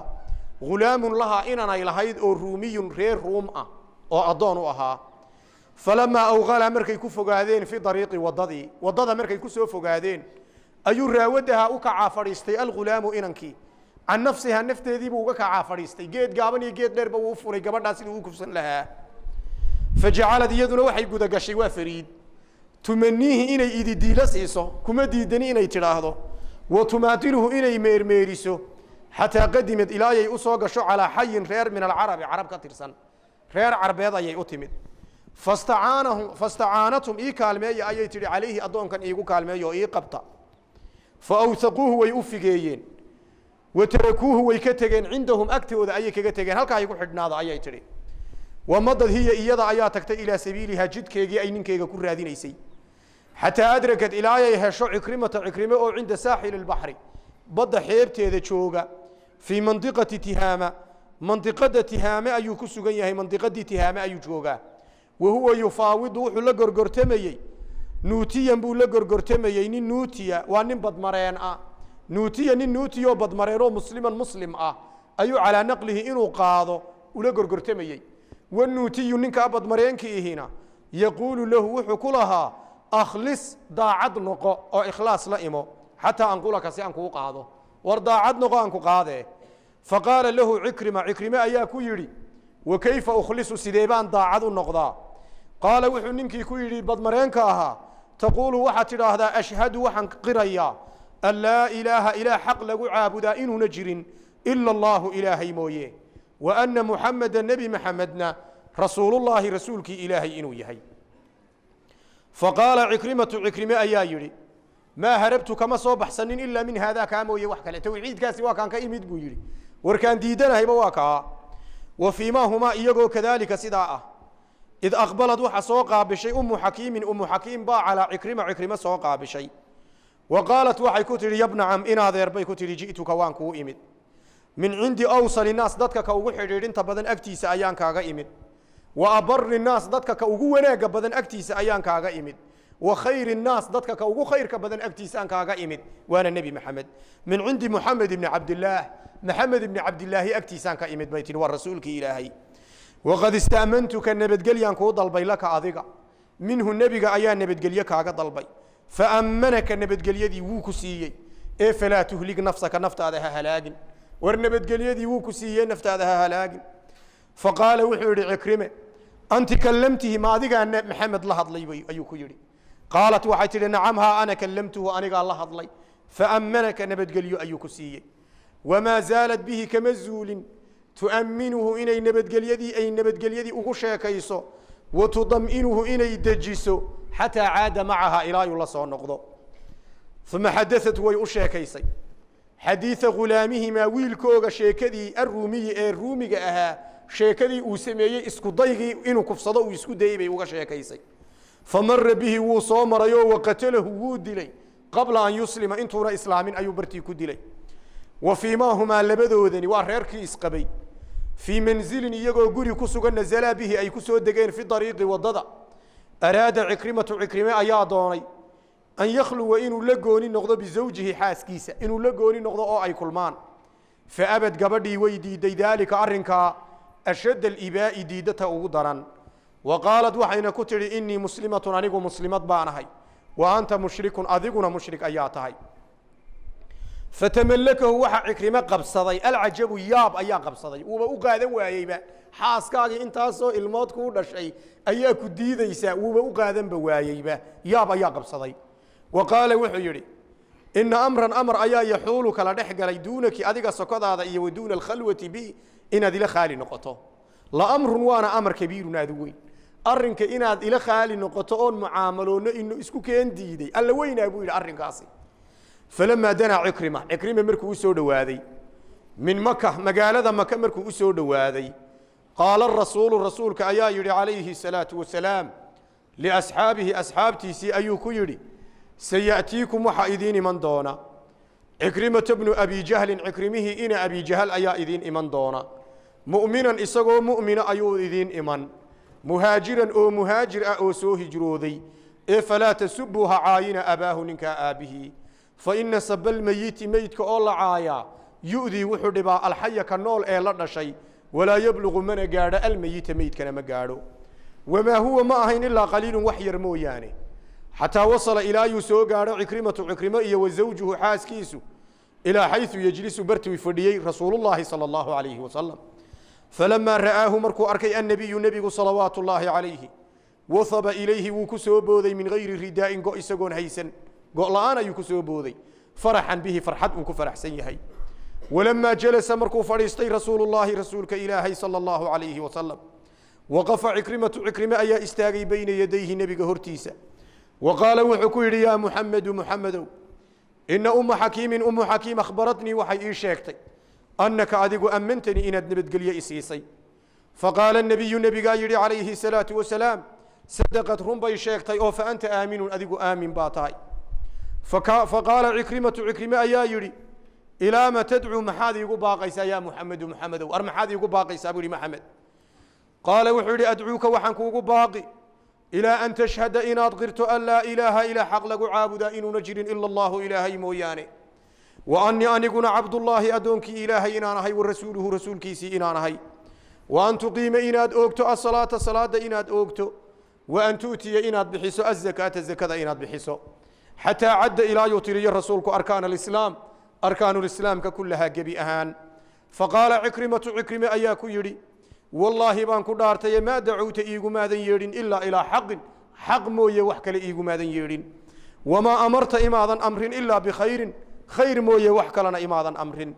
hulaamun lahaa inanay lahayd oo ruumiyun reer ruum ah oo addoon u ahaa falamaa awqalaa markay ku fogaadeen fii dariiqi waddadii waddada markay ku soo fogaadeen ayuu raawadahaa u kacaa fadhiistay algulaamu inankii can nafsihaa nafteediibuu uga kacaa fadhiistay geed gaaban iyo geed dheerba wuu furay gabadhaa siduu u kufsan lahaa fajacalad iyaduna waxay gudagashay waa fariid tumaniihi inay ididiilo siiso kuma diidani inay tidhaahdo wa tumaadiluhu inay meermeeriso xataa qadimad ilaayay usoo gasho calaa xayin reer min alcarabi carab ka tirsan reer carbeed ayay u timid fastacaanatum ii kaalmeeya ayay tidhi calayhi addoonkan iigu kaalmeeya oo ii qabta faawhaquuhu way u figeeyeen wa tarakuuhu way ka tegeen cindahum agtooda ayay kaga tegeen halkaa ku xidhnaada ayay tidhi wamadad hiya iyada ayaa tagtay ilaa sabiilihaa jidkeegii ay ninkeyga ku raadinaysay xataa adrakad ilaayay hesho cikrimata cikrime oo cinda saaxili lbaxri badda xeebteeda jooga fii mandiqati tihaama mandiqada tihaame ayuu ku sugan yahay mandiqadii tihaame ayuu joogaa wa huwa yufaawidu wuxuu la gorgortamayey nuutiyan buu la gorgortamayey nin nuutiya waa nin badmareen ah nuutiya nin nuutiyoo badmareenoo musliman muslim ah ayuu calaa naqlihi inuu qaado ula gorgortamayey wanuutiyu ninkaa badmareenki ihina yaquulu lahu wuxuu ku lahaa akhlis daacad noqo oo ikhlaas la imo xataa anqulaka si aan kuu qaado war daacad noqo aanku qaadee fa qaala lahu cikrima cikrime ayaa ku yidhi wa kayfa ukhlisu sidee baan daacad u noqdaa qaala wuxuu ninkii ku yidhi badmareenka ahaa taquulu waxaad tidhaahdaa ashhadu waxaan qirayaa an laa ilaaha ilaah xaq lagu caabudaa inuuna jirin ila allaahu ilaahay mooye wa anna muxameda nebi maxamedna rasuulullaahi rasuulkii ilaahay inuu yahay faqaala cikrimatu cikrime ayaa yidhi maa harabtu kama soo baxsanin ilaa min haadaa kaa mooye wax kale towxiidkaasi waa kaan ka imid buu yidhi warkaan diidanahayba waa kaa wa fii maa humaa iyagoo kadaalika sidaa ah id aqbalad waxa soo qaabishay umu xakiimin umu xakiim baa calaa cikrima cikrimo soo qaabishay wa qaalat waxay ku tidhi yabnacam inadeer bay ku tidhi ji'tuka waan kuu imid min cindi awsali naas dadka ka ugu xidhiidhinta badan agtiisa ayaan kaaga imid wa abari naas dadka ka ugu wanaagga badan agtiisa ayaan kaaga imid wa khayri naas dadka ka ugu khayrka badan agtiisa aan kaaga imid waana nebi maxamed min cindi muxamed ibni cabdilaah maxamed ibni cabdilaahi agtiisaan ka imid bay tihi waa rasuulkii ilaahay وقد استأمنتك النبت قليان كو ضلبي لك أذيقا منه النبي أيان نبت قليك أغا ضلبي فأمنك النبت قليدي ووكسيي إيه فلا تهلك نفسك نفت هذا هلاق والنبت قليدي ووكسيي نفت هذا هلاق فقال وحور عكرمة أنت كلمته ما أذيقا أن محمد الله أضلي أيوك يري قالت وحيتي نعم ها أنا كلمته وأنا قال الله أضلي فأمنك نبت قليو أيوك سيي وما زالت به كمزول tuaminuhu inay nabadgelyadii ay nabadgelyadii ugu sheekayso wa tudam'inuhu inay dejiso xataa caada macaha ilaayuu la soo noqdo uma xadaat way u sheekaysay xadiia khulaamihimaa wiilkooga sheekadii aruumiyi ee ruumiga ahaa sheekadii uu sameeyey isku daygii inuu kufsado uu isku dayey bay uga sheekaysay famara bihi wuu soo maray oo waqatalahu wuu dilay qabla an yuslima intuuna islaamin ayuu bartii ku dilay wa fii maahumaa labadoodani waa reerkii isqabay fii manzilin iyagoo guri ku sugan nazalaa bihi ay ku soo degeen fi dariiqi waddada araada cikrimatu cikrime ayaa doonay an yakhluwa inuu la gooni noqdo bizawjihi xaaskiisa inuu la gooni noqdo oo ay kulmaan fa abad gabadhii way diiday daalika arrinkaa ashadda alibaa'i diidata ugu daran wa qaalat waxayna ku tidhi innii muslimatun anigu muslimad baan ahay wa anta mushrikun adiguna mushrik ayaa tahay fatamallakahu waxa cikrime qabsaday alcajabu yaab ayaa qabsaday uuba u qaadan waayeyba xaaskaagii intaasoo ilmood kuu dhashay ayaa ku diidaysaa wuuba u qaadanba waayeyba yaab ayaa qabsaday wa qaala wuxuu yidhi ina amran amar ayaa yaxuulu kala dhex galay duunaki adiga sokodaada iyo wa alkhalwati bi inaad ila khaali noqoto la amrun waana amar kabiirun aadu weyn arrinka inaad ila khaali noqoto oon mucaamaloonno ino isku keen diiday alla weynaa buu yidhi arrinkaasi falamaa danaa cikrima cikrima markuu usoo dhowaaday min maka magaalada maka markuu usoo dhowaaday qaala rasuulu rasuulka ayaa yidhi calayhi الsalaau wasalaam liasxaabihi asxaabtiisii ayuu ku yidhi sayatiikum waxaa idiin iman doona cikrimata bnu abi jahlin cikrimihii ina abi jahl ayaa idiin iman doona mu'minan isagoo mu'mina ayuu idiin iman muhaajiran oo muhaajir ah oo soo hijrooday ee falaa tasubuuha caayina abaahu ninkaa aabbihii fa ina inna sabalmayiti meydka oo la caayaa yu'dii wuxuu dhibaa alxaya ka nool ee la dhashay walaa yabluqu mana gaadho almayita meydkana ma gaadho wamaa huwa ma ahayn ilaa qaliilun wax yar mooyaane xataa wasala ilaa yuu soo gaadho cikrimatu cikrimo iyo wa zawjuhu xaaskiisu ilaa xayu yejlisu bartuu fadhiyey rasuulullaahi sala allahu calayhi wasalam falamaa ra'aahu markuu arkay annabiyu nebigu salawaatu ullaahi calayhi wasaba ilayhi wuu ku soo booday min gayri ridaa'in go isagoon haysan go'la'aan ayuu ku soo booday faraxan bihi farxad uu ku ولما جلس مركو فريستي رسول الله رسولك إلهي صلى الله عليه وسلم وقف عكرمة عكرمة أي استاغي بين يديه نبي هرتيسا وقال وحكير يا محمد محمد إن أم حكيم أم حكيم أخبرتني وحي إي أنك أدق أمنتني إن أدنبت قلي إسيسي فقال النبي النبي قاير عليه الصلاة والسلام صدقت رمبي شيختي أو فأنت آمن أدق آمن باطاي فقال عكرمة عكرمة يا يري إلى ما تدعو محاذي يقول باقي يا محمد محمد أر حاذي يقول باقي أبو محمد قال وحولي أدعوك يقول باقي إلى أن تشهد إن أضغرت أن لا إله إلا حق لك عابد إن نجر إلا الله إلهي موياني وأني يكون عبد الله أدونك إلهي إن أنا هي ورسوله رسول كيسي إن أنا هي وأن تقيم إن أدوكت الصلاة الصلاة إن أدوكت وأن تؤتي إن أدبحيسو الزكاة الزكاة إن أدبحيسو حتى عد إلى يطري رسولك أركان الإسلام أركان الإسلام ككلها جبي أهان فقال عكرمة عكرمة أياك يري والله بان كدارتي ما دعوت إيقو ماذا يرين إلا إلى حق حق مو يوحك إيقو ماذا يرين وما أمرت إماضا أمر إلا بخير خير يوحك لنا إماضا أمر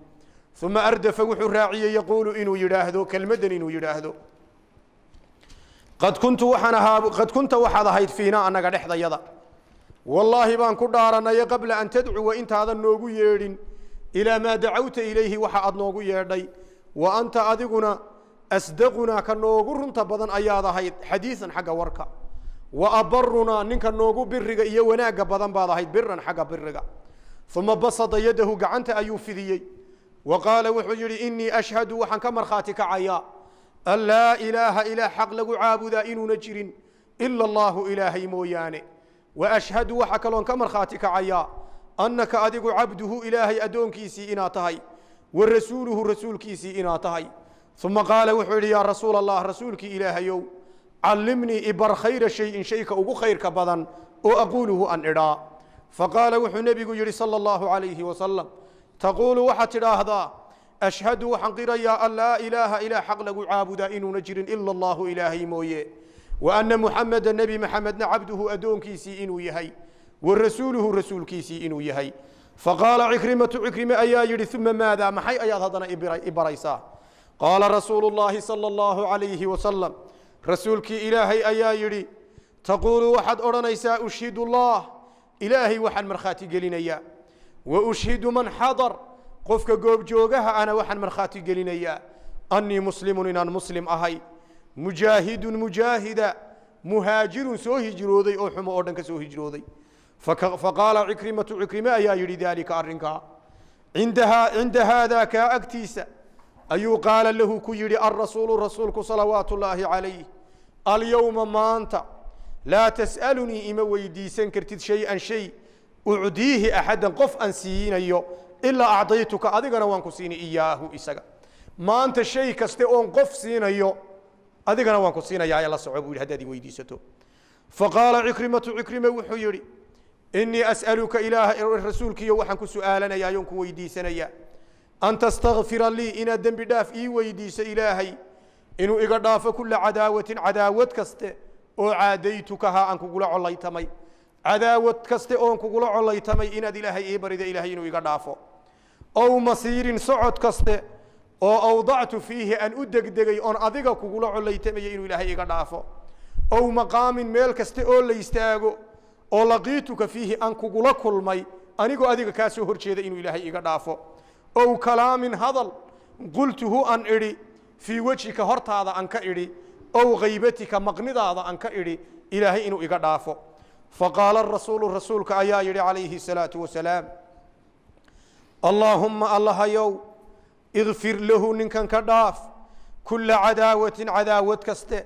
ثم أردف وحو الراعي يقول إنو يراهدو كالمدن إنو يراهدو قد كنت وحنا قد كنت وحنا هيد فينا أنا قد إحدى يضا wallaahi baan ku dhaaranaya qabla an tadcuwa intaadan noogu yeedhin ilaa maa dacawta ilayhi waxa aad noogu yeedhay wa anta adiguna asdaqunaa ka noogu runta badan ayaad ahayd xadiisan xagga warka wa abarunaa ninka noogu biriga iyo wanaagga badan baad ahayd biran xagga biriga uma basada yadahu gacanta ayuu fidiyey wa qaala wuxuu yidhi inii ashhadu waxaan ka markhaati kacayaa an laa ilaaha ilaa xaq lagu caabudaa inuuna jirin ila allaahu ilaahay mooyaane وأشهد وحكلون كمر خاتك عيا أنك أدق عبده إلهي أدون كيسي إنا تهي والرسوله رسول كيسي إنا تهي ثم قال وحولي يا رسول الله رسولك إلهي يو علمني إبر خير شيء شيك أو خير كبدا وأقوله أن إراء فقال وحو نبي يري صلى الله عليه وسلم تقول وحت هذا أشهد وحنقر يا أن لا إله إلا حق لك عابد إن نجر إلا الله إلهي مويه وأن محمد النبي محمد عبده أدون كيسي إنو يهي ورسوله رسول كيسي إنو يهي فقال عكرمة عكرمة أيا يري ثم ماذا محي أيا هذا إبريسا قال رسول الله صلى الله عليه وسلم رسولك إلهي أيا يري تقول وحد أرنيسا أشهد الله إلهي وحن مرخاتي قلينيا وأشهد من حضر قفك قوب جوغها أنا وحن مرخاتي قلينيا أني مسلم إن مسلم أهي mujaahidu mujaahida muhaajirun soo hijrooday oo xumo oo dhan ka soo hijrooday faqaala cikrimatu cikrime ayaa yidhi daalika arrinkaa cinda haadaa agtiisa ayuu qaala lahu ku yidhi alrasuulu rasuulku salawaatu calayh alyowma maanta laa tas'alunii ima weydiisan kartid shay-an shay ucdiihi axaddan qof aan siinayo ilaa acdaytuka adigana waan ku siini iyaahu isaga maanta shay kaste oon qof siinayo adigana waan ku siinayaa ee la soco buu yidhi haddaad i weydiisato fa qaala cikrimatu cikrime wuxuu yidhi innii as'aluka ilaaha rasuulkiiyo waxaan ku su'aalanaya ayoon ku weydiisanaya an tastakfira lii inaad dembi dhaaf ii weydiiso ilaahay inuu iga dhaafo kulla cadaawatin cadaawad kaste oo caadaytukahaa aan kugula collaytamay cadaawad kaste oon kugula collaytamay inaad ilaahay ii barida ilaahay inuu iga dhaafo ow masiirin socod kaste oo awdactu fiihi aan u degdegay oon adiga kugula colaytamaya inuu ilaahay iga dhaafo ow maqaamin meel kasta oo la istaago oo laqiituka fiihi aan kugula kulmay anigoo adiga kaa soo hor inuu ilaahay iga dhaafo ow kalaamin hadal qultuhu aan idhi fii wejhika hortaada aan ka idhi ow haybatika maqnidaada aan ka idhi ilaahay inuu iga dhaafo faqaala rasuulu rasuulka ayaa yidhi calayhi salaau wasalaam allaahumma allahayow ikfir lahu ninkan ka dhaaf kulla cadaawatin cadaawad kaste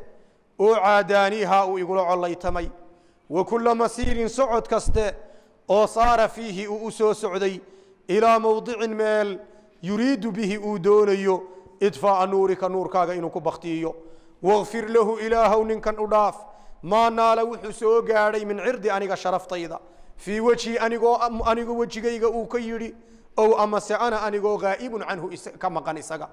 oo caadaaniihaa uu igula collaytamay wa kulla masiirin socod kaste oo saara fiihi uu u soo socday ilaa mowdicin meel yuriidu bihi uu doonayo idfaa'a nuurika nuurkaaga inuu ku bakhtiiyo wakfir lahu ilaahow ninkan u dhaaf maa naala wuxuu soo gaadhay min cirdi aniga sharaftayda fii wejhi anigoo anigu wejigayga uu ka yidhi ow amase ana anigoo ghaa'ibun canhu ka maqan isaga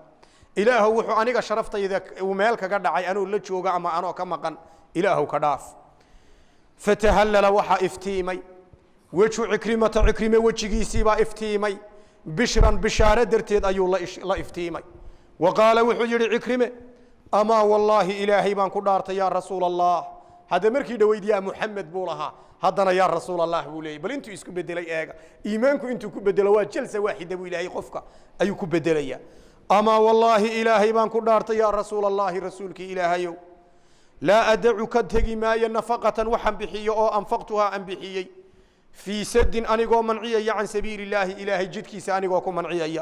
ilaahow wuxuu aniga sharaftayda uu meel kaga dhacay anuu la jooga ama anoo ka maqan ilaahow ka dhaaf fatahallala waxaa iftiimay wejhu cikrimata cikrime wejigiisiibaa iftiimay bishran bishaare darteed ayuu la iftiimay wa qaala wuxuu yidhi cikrime amaa wallaahi ilaahay baan ku dhaartay yaa rasuula allah hadda markii dhaweydiyaa muxamed buu lahaa هذا يا رسول الله ولي بل انتو اسكو بدلي ايغا ايمانكو انتو كو بدلوا جلسة واحدة ولي قفك ايو كو بدلي اما والله الهي بان كنارت يا رسول الله رسولك الهي لا ادعوك تهي ما ينفقة وحن بحي او انفقتها ان بحي في سد انيقو منعي عن سبيل الله الهي جدكي سانيقو كو منعي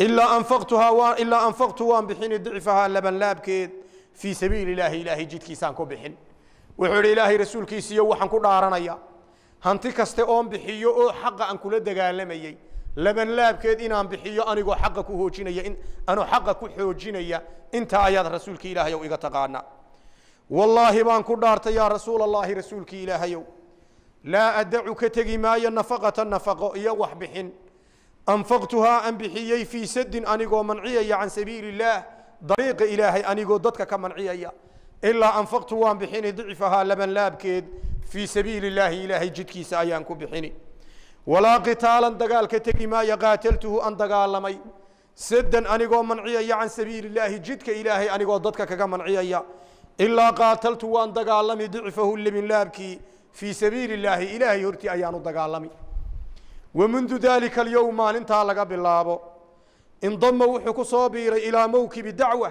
الا انفقتها وان الا انفقتها ان بحين ضعفها لبن لابكيد في سبيل الله الهي جدكي سانكو بحين wuxuu idhi ilaahay rasuulkiisiiyo waxaan ku dhaaranaya hanti kaste oon bixiyo oo xaqa aan kula dagaalamayey labanlaabkeed inaan bixiyo anigoo xaqa ku hoojinaya anoo xaqa ku xoojinaya intaa ayaad rasuulkii ilaahayow iga taqaana wallaahi baan ku dhaartay yaa rasuula allaahi rasuulkii ilaahayow laa addacu ka tegi maayo nafaqata nafaqo iyo wax bixin anfaqtuhaa aan bixiyey fii sadin anigoo manciyaya can sabiili illaah dariiqa ilaahay anigoo dadka ka manciyaya ilaa anfaqtu waan bixini dicifahaa laban laabkeed fii sabiili illaahi ilaahay jidkiisa ayaan ku bixini walaa qitaalan dagaalka tegi maayo qaataltuhu an dagaalamay saddan anigoo manciyaya can sabiili illaahi jidka ilaahay anigoo dadka kaga manciyaya ilaa qaataltu waan dagaalami dicifahu lebin laabkii fii sabiili illaahi ilaahay hortii ayaanu dagaalami wa mundu daalika alyowm maalintaa laga bilaabo indama wuxuu ku soo biiray ilaa mowkibi dacwa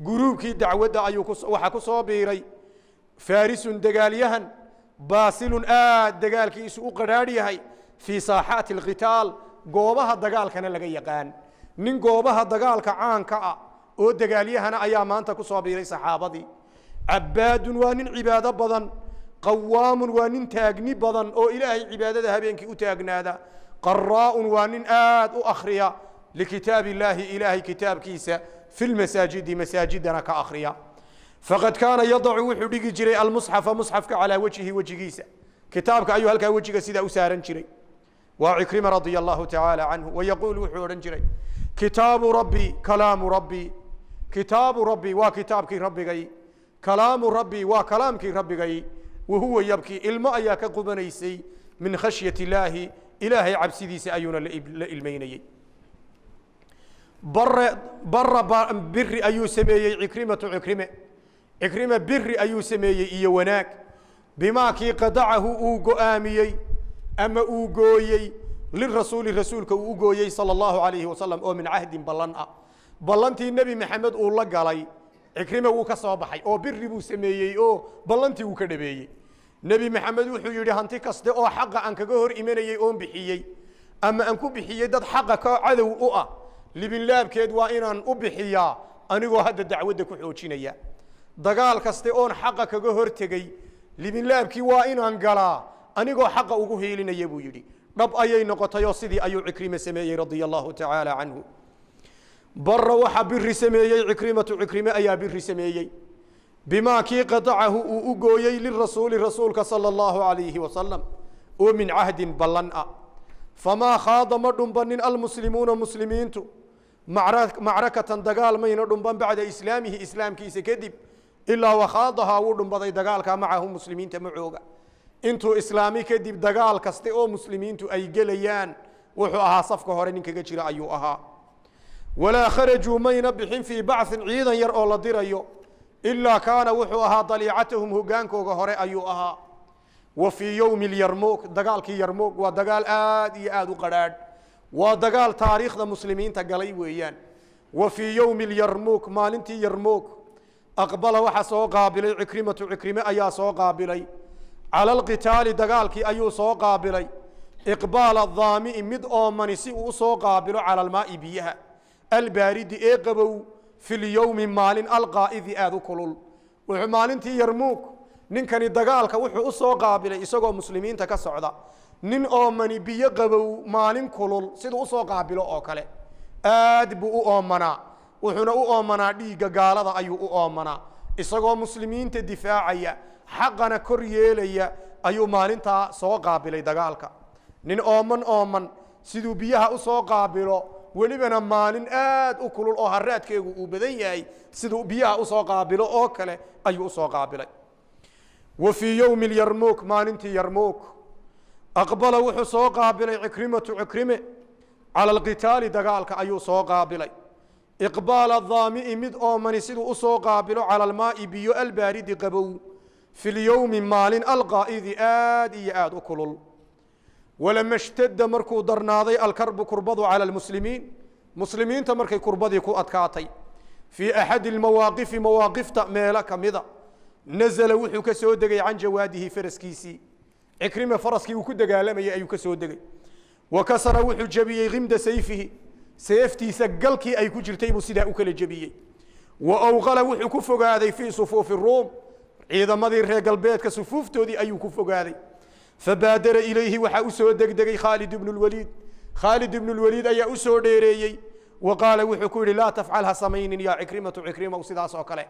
gruubkii dacwadda ayuuwaxaa ku soo biiray farisun dagaalyahan baasilun aad dagaalkiisu u qadhaadh yahay fii saaxaati alkhitaal goobaha dagaalkana laga yaqaan nin goobaha dagaalka caanka ah oo dagaalyahana ayaa maanta ku soo biiray saxaabadii cabaadun waa nin cibaado badan qawaamun waa nin taagni badan oo ilaahay cibaadada habeenkii u taagnaada qaraaun waa nin aad u akhriya likitaab illaahi ilaahay kitaabkiisa في المساجد مساجدنا كأخريا فقد كان يضع وحده جري المصحف مصحفك على وجهه وجه جيسة كتابك أيها الكا وجهك سيدا أسارا جري وعكرمة رضي الله تعالى عنه ويقول وحورا جري كتاب ربي كلام ربي كتاب ربي وكتابك ربي غي كلام ربي وكلامك ربي غي وهو يبكي الماء يا من خشية الله إلهي ذي سأيون لإلمينيي بر بر بر أيو سمي عكرمة عكرمة عكرمة بر أيو سمي إيا وناك بما كي قدعه أوغو آميي أما أوغويي للرسول رسولك أوغويي صلى الله عليه وسلم أو من عهد بلنأ بلنتي النبي محمد أولا قالي عكرمة وكسوا بحي أو بر بو سمي أو بلنتي وكدبيي نبي محمد وحو يري هانتي كسد أو حق أنك قهر إيمانيي أو بحيي أما أنكو بحيي داد حقك عدو أو libinlaabkeed waa inaan u bixiyaa anigoo hadda dacwadda ku xoojinaya dagaal kaste oon xaqa kaga hortegey libinlaabkii waa inaan galaa anigoo xaqa ugu hiilinaya buu yidhi dhab ayay noqotayoo sidii ayuu cikrima sameeyey radia allahu tacaala canhu bara waxaa biri sameeyey cikrimatu cikrime ayaa biri sameeyey bimaa kii qadacahu uu u gooyey lirasuuli rasuulka sala allahu alayhi wasalam oo min cahdin ballan ah famaa khaada ma dhumbanin almuslimuuna muslimiintu macrakatan dagaal mayna dhumban bacda islaamihi islaamkiisa kadib ilaa wakhaadahaa wuu dhumbaday dagaalkaa macahu muslimiinta macooga intuu islaami kadib dagaal kaste oo muslimiintu ay gelayaan wuxuu ahaa safka hore nin kaga jira ayuu ahaa walaa kharajuu mayna bixin fii bacin ciidan yar oo la dirayo ilaa kaana wuxuu ahaa daliicatahum hogaankooga hore ayuu ahaa wa fii yowmi yarmoog dagaalkii yarmoog waa dagaal aad iyo aada u qarhaadh waa dagaal taariikhda muslimiinta galay weeyaan wa fii yowmi lyarmuuk maalintii yarmuug aqbala waxa soo qaabilay cikrimatu cikrime ayaa soo qaabilay cala alqitaali dagaalkii ayuu soo qaabilay iqbaala daami'i mid oomani si uu usoo qaabilo cala almaa'i biyaha albaaridi ee qabow fi lyowmi maalin alqaa'idi aada u kulul wuxuu maalintii yarmuug ninkani dagaalka wuxuu usoo qaabilay isagoo muslimiinta ka socda nin oomani biyo qabow maalin kulul siduu usoo qaabilo oo kale aad buu u oomanaa wuxuuna u oomanaa dhiigga gaalada ayuu u oomanaa isagoo muslimiinta difaacaya xaqana kor yeelaya ayuu maalintaa soo qaabilay dagaalka nin ooman ooman siduu biyaha usoo qaabilo welibana maalin aad u kulul oo haraadkeegu uu badan yahay siduu biyaha usoo qaabilo oo kale ayuu usoo qaabilay wa fii yowmi yarmuuk maalintii yarmuuk aqbala wuxuu soo qaabilay cikrimatu cikrime cala alqitaali dagaalka ayuu soo qaabilay iqbaala daami'i mid oomani siduu u soo qaabilo cala almaa'i biyo albaaridi qabow fi lyowmi maalin alqaa'idi aad iyo aad u kulul walama shtadda markuu darnaaday alkarbu kurbadu cala almuslimiin muslimiinta markay kurbadii ku adkaatay fii axadi almawaaqifi mawaaqifta meelo ka mida nasala wuxuu ka soo degay can jawaadihi faraskiisii cikrime faraskii uu ku dagaalamayey ayuu ka soo degay wa kasara wuxuu jebiyey himda sayfihi seeftiisa galkii ay ku jirtay buu sidaa u kala jebiyey wa awqala wuxuu ku fogaaday fii sufuufi ruum ciidamadii reer galbeedka sufuuftoodii ayuu ku fogaaday fabaadara ilayhi waxaa u soo degdegay khaalid ibnu lwaliid khaalid ibnu lwaliid ayaa u soo dheereeyey wa qaala wuxuu ku yidhi laa tafcal ha samaynin yaa cikrimatu cikrimow sidaas oo kale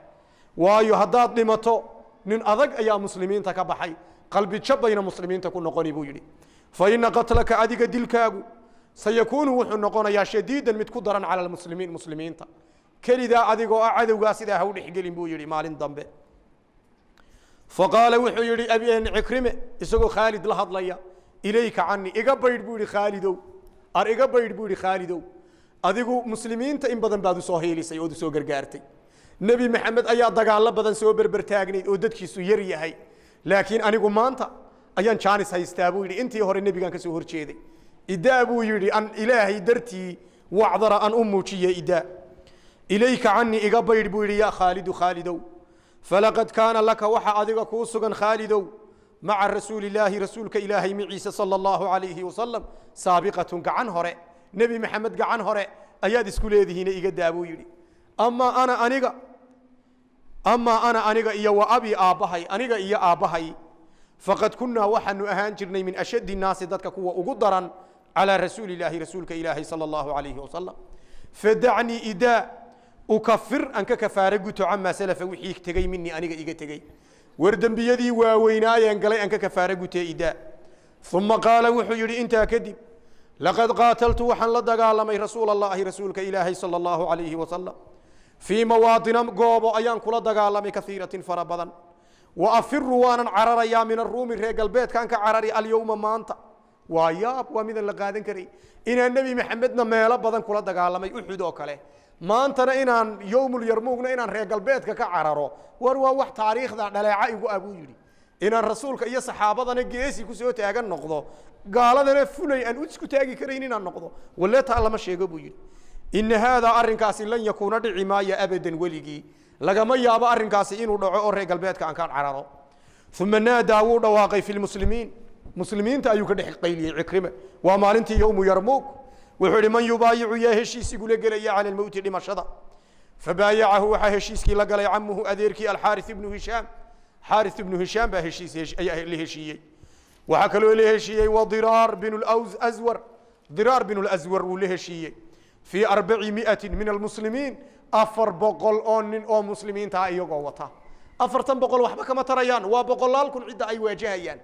waayo haddaad dhimato nin adag ayaa muslimiinta ka baxay qalbi jab bayna muslimiinta ku noqoni buu yidhi faina qatlaka adiga dilkaagu sayakuunu wuxuu noqonayaa shadiidan mid ku daran cala muslimiin muslimiinta kelidaa adigoo ah cadowgaa sidaa ha u dhexgelin buu yidhi maalin dambe faqaala wuxuu yidhi abn cikrime isagoo khaalid la hadlaya ilayka cani iga baydh buu yihi khaalidow ar iga baydh buu yihi khaalidow adigu muslimiinta in badan baad usoo hiilisay ood usoo gargaartay nebi maxamed ayaa dagaallo badan soo berbertaagnayd oo dadkiisu yar yahay laakiin anigu maanta ayaan jaanis haystaa buu yidhi intii hore nebigaan ka soo idaa buu yidhi an ilaahay dartii wacdara an u muujiye idaa ilayka canii iga baydh buu yidhi yaa khaalidu khaalidow falaqad kaana laka waxa adiga kuu sugan khaalidow maca rasuuli rasuulka ilaahay maciise sala allahu calayhi wasalam saabiqatun gacan hore nebi maxamed gacan hore ayaad isku leedihiine iga daa buu yidhi amaa ana aniga أما أنا أنيق إيا وأبي آبهاي أنيق إيا آبهاي فقد كنا وحن أهانجرني من أشد الناس ذاتك كوة أقدرا على رسول الله رسولك إلهي صلى الله عليه وسلم فدعني إذا أكفر أنك كفارقت عما سلف وحيك تغي مني أنيق إيق تغي وردن بيدي ووينا ينقلي أنك كفارقت إذا ثم قال وحيري أنت كذب لقد قاتلت وحن لدقال رسول الله رسولك إلهي صلى الله عليه وسلم fii mawaadina goobo ayaan kula dagaalamay kaiiratin fara badan wa afiru waanan cararayaa min aruumi reer galbeedkan ka carari alyowma maanta waa yaab waa midaan la qaadan karay inaan nebi maxamedna meelo badan kula dagaalamay uxud oo kale maantana inaan yowmulyarmuugna inaan reer galbeedka ka cararo war waa wax taariikhda dhaleeca igu ah buu yidhi inaan rasuulka iyo saxaabadana geesi kusoo taagan noqdo gaaladana fulay aan isku taagi karayn inaan noqdo waleeta allama sheego buu yidhi in haadaa arrinkaasi lan yakuuna dhici maayo abadan weligii lagama yaabo arrinkaasi inuu dhaco oo reer galbeedka aan ka cararo uma naadaa wuu dhawaaqay fi lmuslimiin muslimiinta ayuu ka dhex qayliyey cikrime waa maalintii yowmu yarmuug wuxuu ihi man yubaayicu yaa heshiisigu la gelaya cala lmowti dhimashada fabaayacahu waxaa heshiiskii la galay camuhu adeerkii alxaaris ibnu hishaam xaaris ibnu hishaam baa heshiis ayaa la heshiiyey waxaa kaloo la heshiiyey wadiraar binu lawz aswar diraar binu lawar wuu la heshiiyey fii arbaci min almuslimiin afar boqol oo nin oo muslimiintaa ah iyagoo wata afartan boqol waxba kama tarayaan waa boqolaal kun cidda ay waajahayaan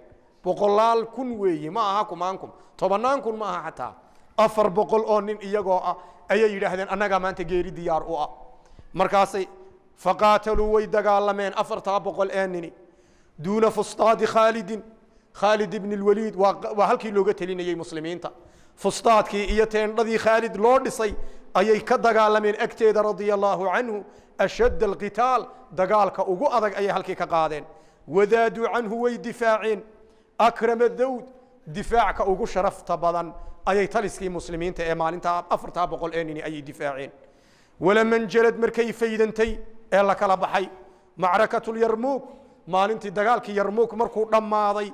boqolaal kun weeye ma aha kumaankum tobanaan kun ma aha xataa afar boqol oo nin iyagoo ah ayay yidhaahdeen annagaa maanta geeri diyaar u ah markaasay faqaataluu way dagaalameen afartaa boqol ee nini duuna fustaadi khaalidin khaalid ibn lwaliid waa halkii looga telinayey muslimiinta fustaadkii iyo teendhadii khaalid loo dhisay ayay ka dagaalameen agteeda radia allaahu canhu ashadd alqitaal dagaalka ugu adag ayay halkii ka qaadeen wadaaduu canhu way difaaceen akrama dawd difaacka ugu sharafta badan ayay taliskii muslimiinta ee maalintaa afartaa boqol ee nini ayay difaaceen walaman jalad markay faydantay ee la kala baxay macrakatulyarmuug maalintii dagaalkii yarmuug markuu dhammaaday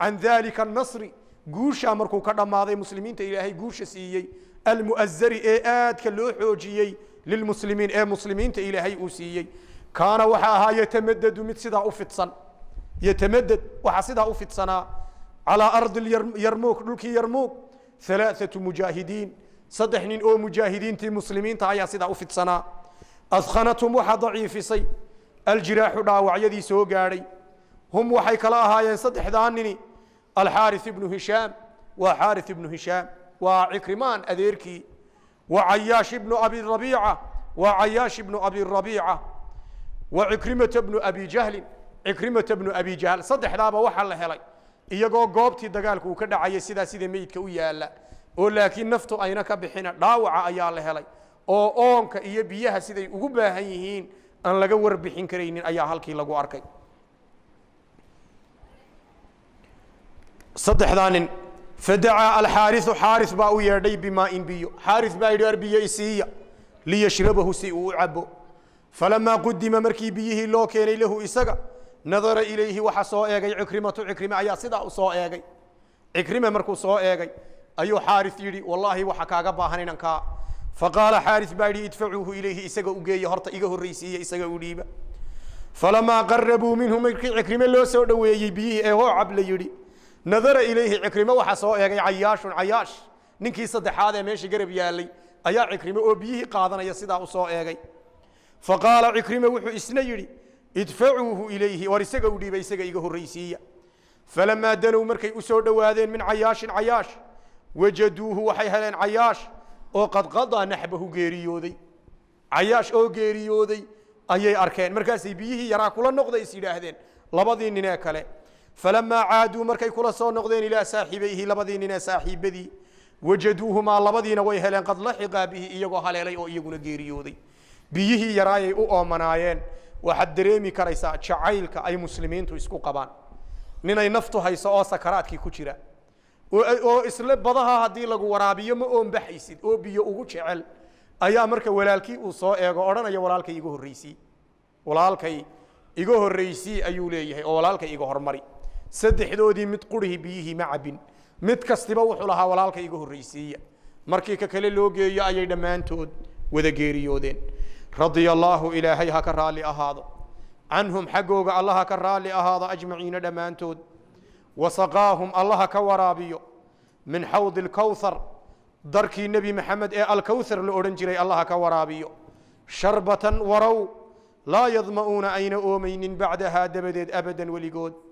can daalika nasri guushaa markuu ka dhammaaday muslimiinta ilaahay guusha siiyey almu'azari ee aadka loo xoojiyey lilmuslimiin ee muslimiinta ilaahay uu siiyey kaana waxa ahaa yatamadadu mid sidaa u fidsan yatamadad waxaa sidaa u fidsanaa calaa ardi yarmuuk dhulkii yarmuuk halaathatu mujaahidiin saddex nin oo mujaahidiintii muslimiinta ayaa sidaa u fidsanaa adkhanatum waxaa daciifisay aljiraaxu dhaawacyadii soo gaadhay hum waxay kala ahaayeen saddexdaa nini alxaaris ibnu hishaam waa xaaris ibnu hishaam waa cikrimaan adeerkii wa cayaash ibnu abirabiica waa cayaash ibnu abirabiica wa cikrimata bnu abi jahlin cikrimata bnu abi jahl saddexdaaba waxaa la helay iyagoo goobtii dagaalku uu ka dhacayay sidaa meydka u yaalla oo laakiin naftu ayna ka bixina dhaawaca ayaa la helay oo oonka iyo biyaha siday ugu baahan yihiin aan laga warbixin karaynin ayaa halkii lagu arkay saddexdaanin fadacaa alxaariu xaaris baa u yeedhay bimaain biyo xaaris baa yidhi ar biyo isiiya liyashrabahu si uu u cabo falamaa qudima markii biyihii loo keenay lahu isaga nadara ilayhi waxa soo eegay cikrimatu cikrime ayaa sidaa u soo eegay cikrime markuu soo eegay ayuu xaaris yidhi wallaahi waxa kaaga baahan inan kaa faqaala xaaris baa yidhi idfacuuhu ilayhi isaga ugeeya horta iga horraysiiya isaga u dhiiba falamaa qarabuu minhu markii cikrime loo soo dhoweeyey biyihii ee hoo cab la yidhi nadara ilayhi cikrimo waxaa soo eegay cayaashun cayaash ninkii saddexaad ee meesha garab yaallay ayaa cikrimo oo biyihii qaadanaya sidaa u soo eegay fa qaala cikrimo wuxuu isna yidhi idfacuuhu ilayhi war isaga u dhiiba isaga iga horraysiiya falamaa danow markay u soo dhowaadeen min cayaashin cayaash wajaduuhu waxay heleen cayaash oo qad qadaa naxbahu geeriyooday cayaash oo geeriyooday ayay arkeen markaasay biyihii yaraa kula noqday is yidhaahdeen labadii ninee kale falamaa caaduu markay kula soo noqdeen ilaa saaxibayhi labadii nin ee saaxiibadii wajaduuhumaa labadiina way heleen qad laxiqaa bihi iyagoo haleelay oo iyaguna geeriyooday biyihii yaraayay u oomanaayeen waxaad dareemi karaysaa jacaylka ay muslimiintu isku qabaan ninay naftu hayso oo sakaraadkii ku jira oo isle badaha haddii lagu waraabiyo ma oonbaxaysid oo biyo ugu jecel ayaa marka walaalkii uu soo eego odhanaya walaalkay iga horreysii walaalkay iga horreysii ayuu leeyahay oo walaalkay iga hormari saddexdoodii mid qurihii biyihii ma cabbin mid kastiba wuxuu lahaa walaalka iga horraysiiya markii ka kale loo geeyo ayay dhammaantood wada geeriyoodeen radia allaahu ilaahay ha ka raalli ahaado canhum xaggooga alla ha ka raalli ahaado ajmaciina dhammaantood wasaqaahum alla ha ka waraabiyo min xawdi alkawthar darkii nebi maxamed ee alkawthar la odhan jiray alla ha ka waraabiyo sharbatan warow laa yadma'uuna ayna oomaynin bacdahaa dabadeed abadan weligood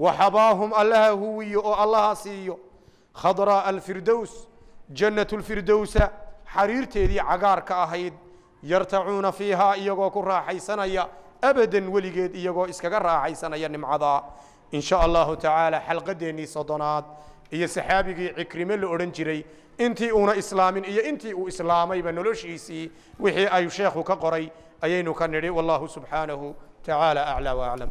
وحباهم الله هوي أو الله سيو خضراء الفردوس جنة الفردوس حريرتي تيدي عقار كاهيد يرتعون فيها إيغو كرا حيسانيا أبدا وليقيد إيغو إسكاقر حيسانيا نمعضا إن شاء الله تعالى حلقة ديني صدنات إيا سحابي عكرمي لأورنجري إنتي أونا إسلام إيا إنتي أو إسلامي بنولوش إيسي وحي أي شيخ كقري أيينو كنري والله سبحانه تعالى أعلى وأعلم